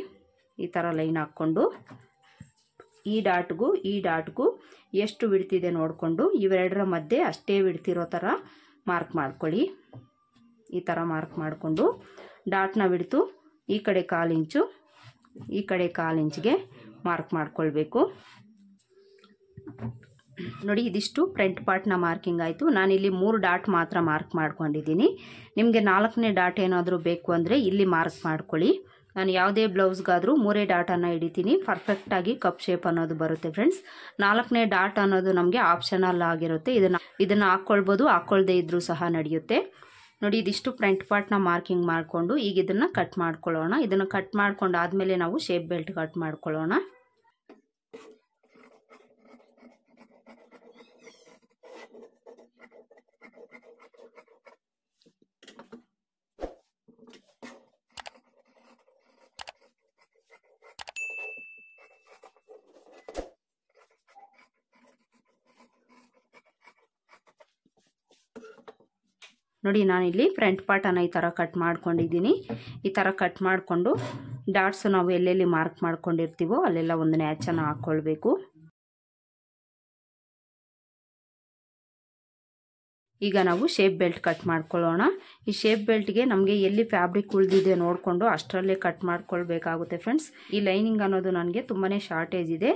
ಈ ಥರ ಲೈನ್ ಹಾಕ್ಕೊಂಡು ಈ ಡಾಟ್ಗೂ ಈ ಡಾಟ್ಗೂ ಎಷ್ಟು ಬಿಡ್ತಿದೆ ನೋಡಿಕೊಂಡು ಇವೆರಡರ ಮಧ್ಯೆ ಅಷ್ಟೇ ಬಿಡ್ತಿರೋ ಥರ ಮಾರ್ಕ್ ಮಾಡ್ಕೊಳ್ಳಿ ಈ ಥರ ಮಾರ್ಕ್ ಮಾಡಿಕೊಂಡು ಡಾಟ್ನ ಬಿಡ್ತು ಈ ಕಡೆ ಕಾಲು ಇಂಚು ಈ ಕಡೆ ಕಾಲು ಇಂಚ್ಗೆ ಮಾರ್ಕ್ ಮಾಡಿಕೊಳ್ಬೇಕು ನೋಡಿ ಇದಿಷ್ಟು ಫ್ರಂಟ್ ಪಾರ್ಟ್ನ ಮಾರ್ಕಿಂಗ್ ಆಯಿತು ನಾನಿಲ್ಲಿ ಮೂರು ಡಾಟ್ ಮಾತ್ರ ಮಾರ್ಕ್ ಮಾಡ್ಕೊಂಡಿದ್ದೀನಿ ನಿಮಗೆ ನಾಲ್ಕನೇ ಡಾಟ್ ಏನಾದರೂ ಬೇಕು ಅಂದರೆ ಇಲ್ಲಿ ಮಾರ್ಕ್ ಮಾಡ್ಕೊಳ್ಳಿ ನಾನು ಯಾವುದೇ ಬ್ಲೌಸ್ಗಾದರೂ ಮೂರೇ ಡಾಟನ್ನು ಹಿಡಿತೀನಿ ಪರ್ಫೆಕ್ಟಾಗಿ ಕಪ್ ಶೇಪ್ ಅನ್ನೋದು ಬರುತ್ತೆ ಫ್ರೆಂಡ್ಸ್ ನಾಲ್ಕನೇ ಡಾಟ್ ಅನ್ನೋದು ನಮಗೆ ಆಪ್ಷನಲ್ ಆಗಿರುತ್ತೆ ಇದನ್ನು ಇದನ್ನು ಹಾಕ್ಕೊಳ್ಬೋದು ಹಾಕ್ಕೊಳ್ದೇ ಇದ್ದರೂ ಸಹ ನಡೆಯುತ್ತೆ ನೋಡಿ ಇದಿಷ್ಟು ಫ್ರಂಟ್ ಪಾರ್ಟ್ನ ಮಾರ್ಕಿಂಗ್ ಮಾಡಿಕೊಂಡು ಈಗ ಇದನ್ನು ಕಟ್ ಮಾಡ್ಕೊಳ್ಳೋಣ ಇದನ್ನು ಕಟ್ ಆದಮೇಲೆ ನಾವು ಶೇಪ್ ಬೆಲ್ಟ್ ಕಟ್ ಮಾಡ್ಕೊಳ್ಳೋಣ ನೋಡಿ ನಾನಿಲ್ಲಿ ಫ್ರಂಟ್ ಪಾರ್ಟನ್ನ ಈ ಥರ ಕಟ್ ಮಾಡ್ಕೊಂಡಿದ್ದೀನಿ ಈ ಥರ ಕಟ್ ಮಾಡಿಕೊಂಡು ಡಾಟ್ಸು ನಾವು ಎಲ್ಲೆಲ್ಲಿ ಮಾರ್ಕ್ ಮಾಡ್ಕೊಂಡಿರ್ತೀವೋ ಅಲ್ಲೆಲ್ಲ ಒಂದು ನ್ಯಾಚನ್ನು ಹಾಕ್ಕೊಳ್ಬೇಕು ಈಗ ನಾವು ಶೇಪ್ ಬೆಲ್ಟ್ ಕಟ್ ಮಾಡ್ಕೊಳ್ಳೋಣ ಈ ಶೇಪ್ ಬೆಲ್ಟ್ಗೆ ನಮಗೆ ಎಲ್ಲಿ ಫ್ಯಾಬ್ರಿಕ್ ಉಳಿದಿದೆ ನೋಡಿಕೊಂಡು ಅಷ್ಟರಲ್ಲೇ ಕಟ್ ಮಾಡ್ಕೊಳ್ಬೇಕಾಗುತ್ತೆ ಫ್ರೆಂಡ್ಸ್ ಈ ಲೈನಿಂಗ್ ಅನ್ನೋದು ನನಗೆ ತುಂಬಾ ಶಾರ್ಟೇಜ್ ಇದೆ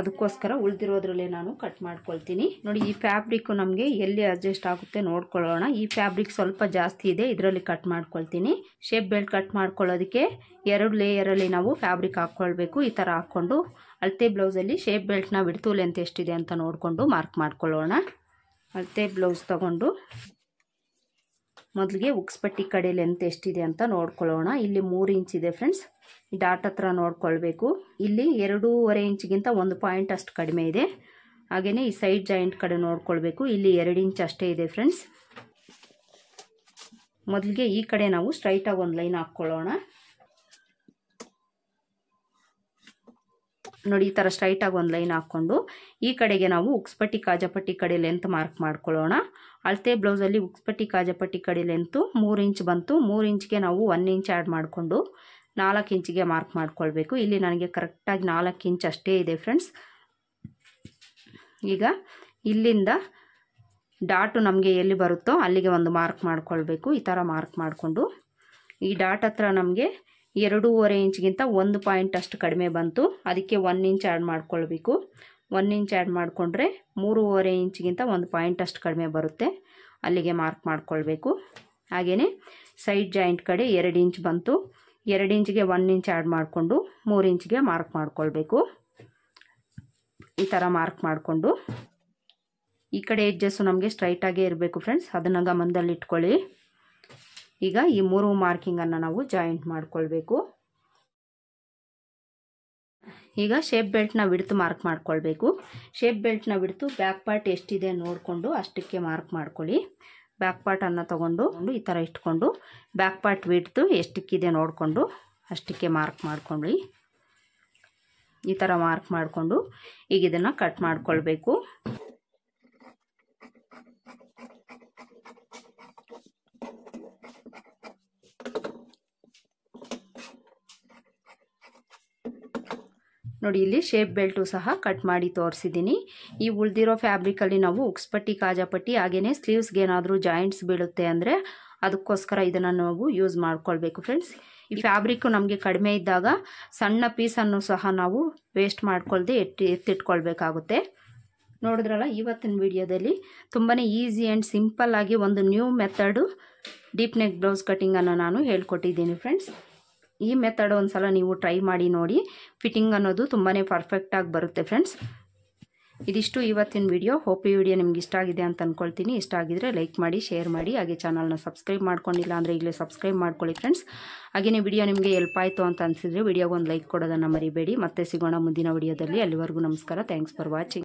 ಅದಕ್ಕೋಸ್ಕರ ಉಳಿದಿರೋದ್ರಲ್ಲೇ ನಾನು ಕಟ್ ಮಾಡ್ಕೊಳ್ತೀನಿ ನೋಡಿ ಈ ಫ್ಯಾಬ್ರಿಕ್ ನಮಗೆ ಎಲ್ಲಿ ಅಡ್ಜಸ್ಟ್ ಆಗುತ್ತೆ ನೋಡ್ಕೊಳ್ಳೋಣ ಈ ಫ್ಯಾಬ್ರಿಕ್ ಸ್ವಲ್ಪ ಜಾಸ್ತಿ ಇದೆ ಇದರಲ್ಲಿ ಕಟ್ ಮಾಡ್ಕೊಳ್ತೀನಿ ಶೇಪ್ ಬೆಲ್ಟ್ ಕಟ್ ಮಾಡ್ಕೊಳ್ಳೋದಕ್ಕೆ ಎರಡು ಲೇಯರಲ್ಲಿ ನಾವು ಫ್ಯಾಬ್ರಿಕ್ ಹಾಕ್ಕೊಳ್ಬೇಕು ಈ ಥರ ಹಾಕ್ಕೊಂಡು ಅಳತೆ ಬ್ಲೌಸಲ್ಲಿ ಶೇಪ್ ಬೆಲ್ಟ್ನ ಬಿಡ್ತು ಲೆಂತ್ ಎಷ್ಟಿದೆ ಅಂತ ನೋಡಿಕೊಂಡು ಮಾರ್ಕ್ ಮಾಡ್ಕೊಳ್ಳೋಣ ಅಳತೆ ಬ್ಲೌಸ್ ತಗೊಂಡು ಮೊದಲಿಗೆ ಉಕ್ಸ್ಪಟ್ಟಿ ಕಡೆ ಲೆಂತ್ ಎಷ್ಟಿದೆ ಅಂತ ನೋಡ್ಕೊಳ್ಳೋಣ ಇಲ್ಲಿ ಮೂರು ಇಂಚ್ ಇದೆ ಫ್ರೆಂಡ್ಸ್ ಡಾಟ್ ಹತ್ರ ನೋಡ್ಕೊಳ್ಬೇಕು ಇಲ್ಲಿ ಎರಡೂವರೆ ಇಂಚ್ಗಿಂತ ಒಂದು ಪಾಯಿಂಟ್ ಅಷ್ಟು ಕಡಿಮೆ ಇದೆ ಹಾಗೆಯೇ ಈ ಸೈಡ್ ಜಾಯಿಂಟ್ ಕಡೆ ನೋಡ್ಕೊಳ್ಬೇಕು ಇಲ್ಲಿ ಎರಡು ಇಂಚ್ ಅಷ್ಟೇ ಇದೆ ಫ್ರೆಂಡ್ಸ್ ಮೊದಲಿಗೆ ಈ ಕಡೆ ನಾವು ಸ್ಟ್ರೈಟಾಗಿ ಒಂದು ಲೈನ್ ಹಾಕ್ಕೊಳ್ಳೋಣ ನೋಡಿ ಈ ಥರ ಸ್ಟ್ರೈಟಾಗಿ ಒಂದು ಲೈನ್ ಹಾಕ್ಕೊಂಡು ಈ ಕಡೆಗೆ ನಾವು ಉಕ್ಸ್ಪಟ್ಟಿ ಕಾಜಪಟ್ಟಿ ಕಡೆ ಲೆಂತ್ ಮಾರ್ಕ್ ಮಾಡ್ಕೊಳ್ಳೋಣ ಅಳತೆ ಬ್ಲೌಸಲ್ಲಿ ಉಕ್ಸ್ಪಟ್ಟಿ ಕಾಜಪಟ್ಟಿ ಕಡೆ ಲೆಂತು ಮೂರು ಇಂಚ್ ಬಂತು ಮೂರು ಇಂಚ್ಗೆ ನಾವು ಒನ್ ಇಂಚ್ ಆ್ಯಡ್ ಮಾಡಿಕೊಂಡು ನಾಲ್ಕು ಇಂಚಿಗೆ ಮಾರ್ಕ್ ಮಾಡ್ಕೊಳ್ಬೇಕು ಇಲ್ಲಿ ನನಗೆ ಕರೆಕ್ಟಾಗಿ ನಾಲ್ಕು ಇಂಚ್ ಅಷ್ಟೇ ಇದೆ ಫ್ರೆಂಡ್ಸ್ ಈಗ ಇಲ್ಲಿಂದ ಡಾಟು ನಮಗೆ ಎಲ್ಲಿ ಬರುತ್ತೋ ಅಲ್ಲಿಗೆ ಒಂದು ಮಾರ್ಕ್ ಮಾಡ್ಕೊಳ್ಬೇಕು ಈ ಥರ ಮಾರ್ಕ್ ಮಾಡಿಕೊಂಡು ಈ ಡಾಟ್ ಹತ್ರ ನಮಗೆ ಎರಡೂವರೆ ಇಂಚ್ಗಿಂತ ಒಂದು ಪಾಯಿಂಟ್ ಅಷ್ಟು ಕಡಿಮೆ ಬಂತು ಅದಕ್ಕೆ ಒನ್ ಇಂಚ್ ಆ್ಯಡ್ ಮಾಡ್ಕೊಳ್ಬೇಕು ಒನ್ ಇಂಚ್ ಆ್ಯಡ್ ಮಾಡಿಕೊಂಡ್ರೆ ಮೂರುವರೆ ಇಂಚ್ಗಿಂತ ಒಂದು ಪಾಯಿಂಟ್ ಅಷ್ಟು ಕಡಿಮೆ ಬರುತ್ತೆ ಅಲ್ಲಿಗೆ ಮಾರ್ಕ್ ಮಾಡಿಕೊಳ್ಬೇಕು ಹಾಗೆಯೇ ಸೈಡ್ ಜಾಯಿಂಟ್ ಕಡೆ ಎರಡು ಇಂಚ್ ಬಂತು ಎರಡು ಇಂಚ್ಗೆ ಒನ್ ಇಂಚ್ ಆ್ಯಡ್ ಮಾಡಿಕೊಂಡು ಮೂರು ಇಂಚ್ಗೆ ಮಾರ್ಕ್ ಮಾಡಿಕೊಳ್ಬೇಕು ಈ ಥರ ಮಾರ್ಕ್ ಮಾಡಿಕೊಂಡು ಈ ಕಡೆ ಎಜ್ಜಸ್ಸು ನಮಗೆ ಸ್ಟ್ರೈಟಾಗೇ ಇರಬೇಕು ಫ್ರೆಂಡ್ಸ್ ಅದನ್ನು ಗಮನದಲ್ಲಿ ಇಟ್ಕೊಳ್ಳಿ ಈಗ ಈ ಮೂರು ಮಾರ್ಕಿಂಗನ್ನು ನಾವು ಜಾಯಿಂಟ್ ಮಾಡಿಕೊಳ್ಬೇಕು ಈಗ ಶೇಪ್ ಬೆಲ್ಟ್ನ ವಿಡ್ತು ಮಾರ್ಕ್ ಮಾಡ್ಕೊಳ್ಬೇಕು ಶೇಪ್ ಬೆಲ್ಟ್ನ ಬಿಡ್ತು ಬ್ಯಾಕ್ ಪಾರ್ಟ್ ಎಷ್ಟಿದೆ ನೋಡಿಕೊಂಡು ಅಷ್ಟಕ್ಕೆ ಮಾರ್ಕ್ ಮಾಡ್ಕೊಳ್ಳಿ ಬ್ಯಾಕ್ ಪಾರ್ಟನ್ನು ತಗೊಂಡು ಈ ಥರ ಇಟ್ಕೊಂಡು ಬ್ಯಾಕ್ ಪಾರ್ಟ್ ವಿಡ್ತು ಎಷ್ಟಕ್ಕಿದೆ ನೋಡಿಕೊಂಡು ಅಷ್ಟಕ್ಕೆ ಮಾರ್ಕ್ ಮಾಡ್ಕೊಳ್ಳಿ ಈ ಥರ ಮಾರ್ಕ್ ಮಾಡಿಕೊಂಡು ಈಗ ಇದನ್ನು ಕಟ್ ಮಾಡಿಕೊಳ್ಬೇಕು ನೋಡಿ ಇಲ್ಲಿ ಶೇಪ್ ಬೆಲ್ಟು ಸಹ ಕಟ್ ಮಾಡಿ ತೋರಿಸಿದ್ದೀನಿ ಈ ಉಳಿದಿರೋ ಫ್ಯಾಬ್ರಿಕಲ್ಲಿ ನಾವು ಉಕ್ಸ್ಪಟ್ಟಿ ಕಾಜಾಪಟ್ಟಿ ಹಾಗೆಯೇ ಸ್ಲೀವ್ಸ್ಗೆ ಏನಾದರೂ ಜಾಯಿಂಟ್ಸ್ ಬೀಳುತ್ತೆ ಅಂದರೆ ಅದಕ್ಕೋಸ್ಕರ ಇದನ್ನು ನಾವು ಯೂಸ್ ಮಾಡ್ಕೊಳ್ಬೇಕು ಫ್ರೆಂಡ್ಸ್ ಈ ಫ್ಯಾಬ್ರಿಕ್ಕು ನಮಗೆ ಕಡಿಮೆ ಇದ್ದಾಗ ಸಣ್ಣ ಪೀಸನ್ನು ಸಹ ನಾವು ವೇಸ್ಟ್ ಮಾಡ್ಕೊಳ್ದೆ ಎತ್ತಿ ಎತ್ತಿಟ್ಕೊಳ್ಬೇಕಾಗುತ್ತೆ ನೋಡಿದ್ರಲ್ಲ ಇವತ್ತಿನ ವಿಡಿಯೋದಲ್ಲಿ ತುಂಬಾ ಈಸಿ ಆ್ಯಂಡ್ ಸಿಂಪಲ್ಲಾಗಿ ಒಂದು new method deep neck blouse ಕಟ್ಟಿಂಗನ್ನು ನಾನು ಹೇಳ್ಕೊಟ್ಟಿದ್ದೀನಿ ಫ್ರೆಂಡ್ಸ್ ಈ ಮೆಥಡ್ ಒಂದು ಸಲ ನೀವು ಟ್ರೈ ಮಾಡಿ ನೋಡಿ ಫಿಟ್ಟಿಂಗ್ ಅನ್ನೋದು ತುಂಬಾ ಪರ್ಫೆಕ್ಟಾಗಿ ಬರುತ್ತೆ ಫ್ರೆಂಡ್ಸ್ ಇದಿಷ್ಟು ಇವತ್ತಿನ ವಿಡಿಯೋ ಹೋಪ್ ಈ ವಿಡಿಯೋ ನಿಮ್ಗೆ ಇಷ್ಟ ಆಗಿದೆ ಅಂತ ಅಂದ್ಕೊಳ್ತೀನಿ ಇಷ್ಟ ಆಗಿದ್ರೆ ಲೈಕ್ ಮಾಡಿ ಶೇರ್ ಮಾಡಿ ಹಾಗೆ ಚಾನಲ್ನ ಸಬ್ಸ್ಕ್ರೈಬ್ ಮಾಡ್ಕೊಂಡಿಲ್ಲ ಅಂದರೆ ಈಗಲೇ ಸಬ್ಸ್ಕ್ರೈಬ್ ಮಾಡ್ಕೊಳ್ಳಿ ಫ್ರೆಂಡ್ಸ್ ಹಾಗೆಯೇ ವಿಡಿಯೋ ನಿಮಗೆ ಎಲ್ಪ್ ಆಯಿತು ಅಂತ ವಿಡಿಯೋಗೆ ವಿಡಿಯೋಗೊಂದು ಲೈಕ್ ಕೊಡೋದನ್ನು ಮರಿಬೇಡಿ ಮತ್ತೆ ಸಿಗೋಣ ಮುಂದಿನ ವಿಡಿಯೋದಲ್ಲಿ ಅಲ್ಲಿವರೆಗೂ ನಮಸ್ಕಾರ ಥ್ಯಾಂಕ್ಸ್ ಫಾರ್ ವಾಚಿಂಗ್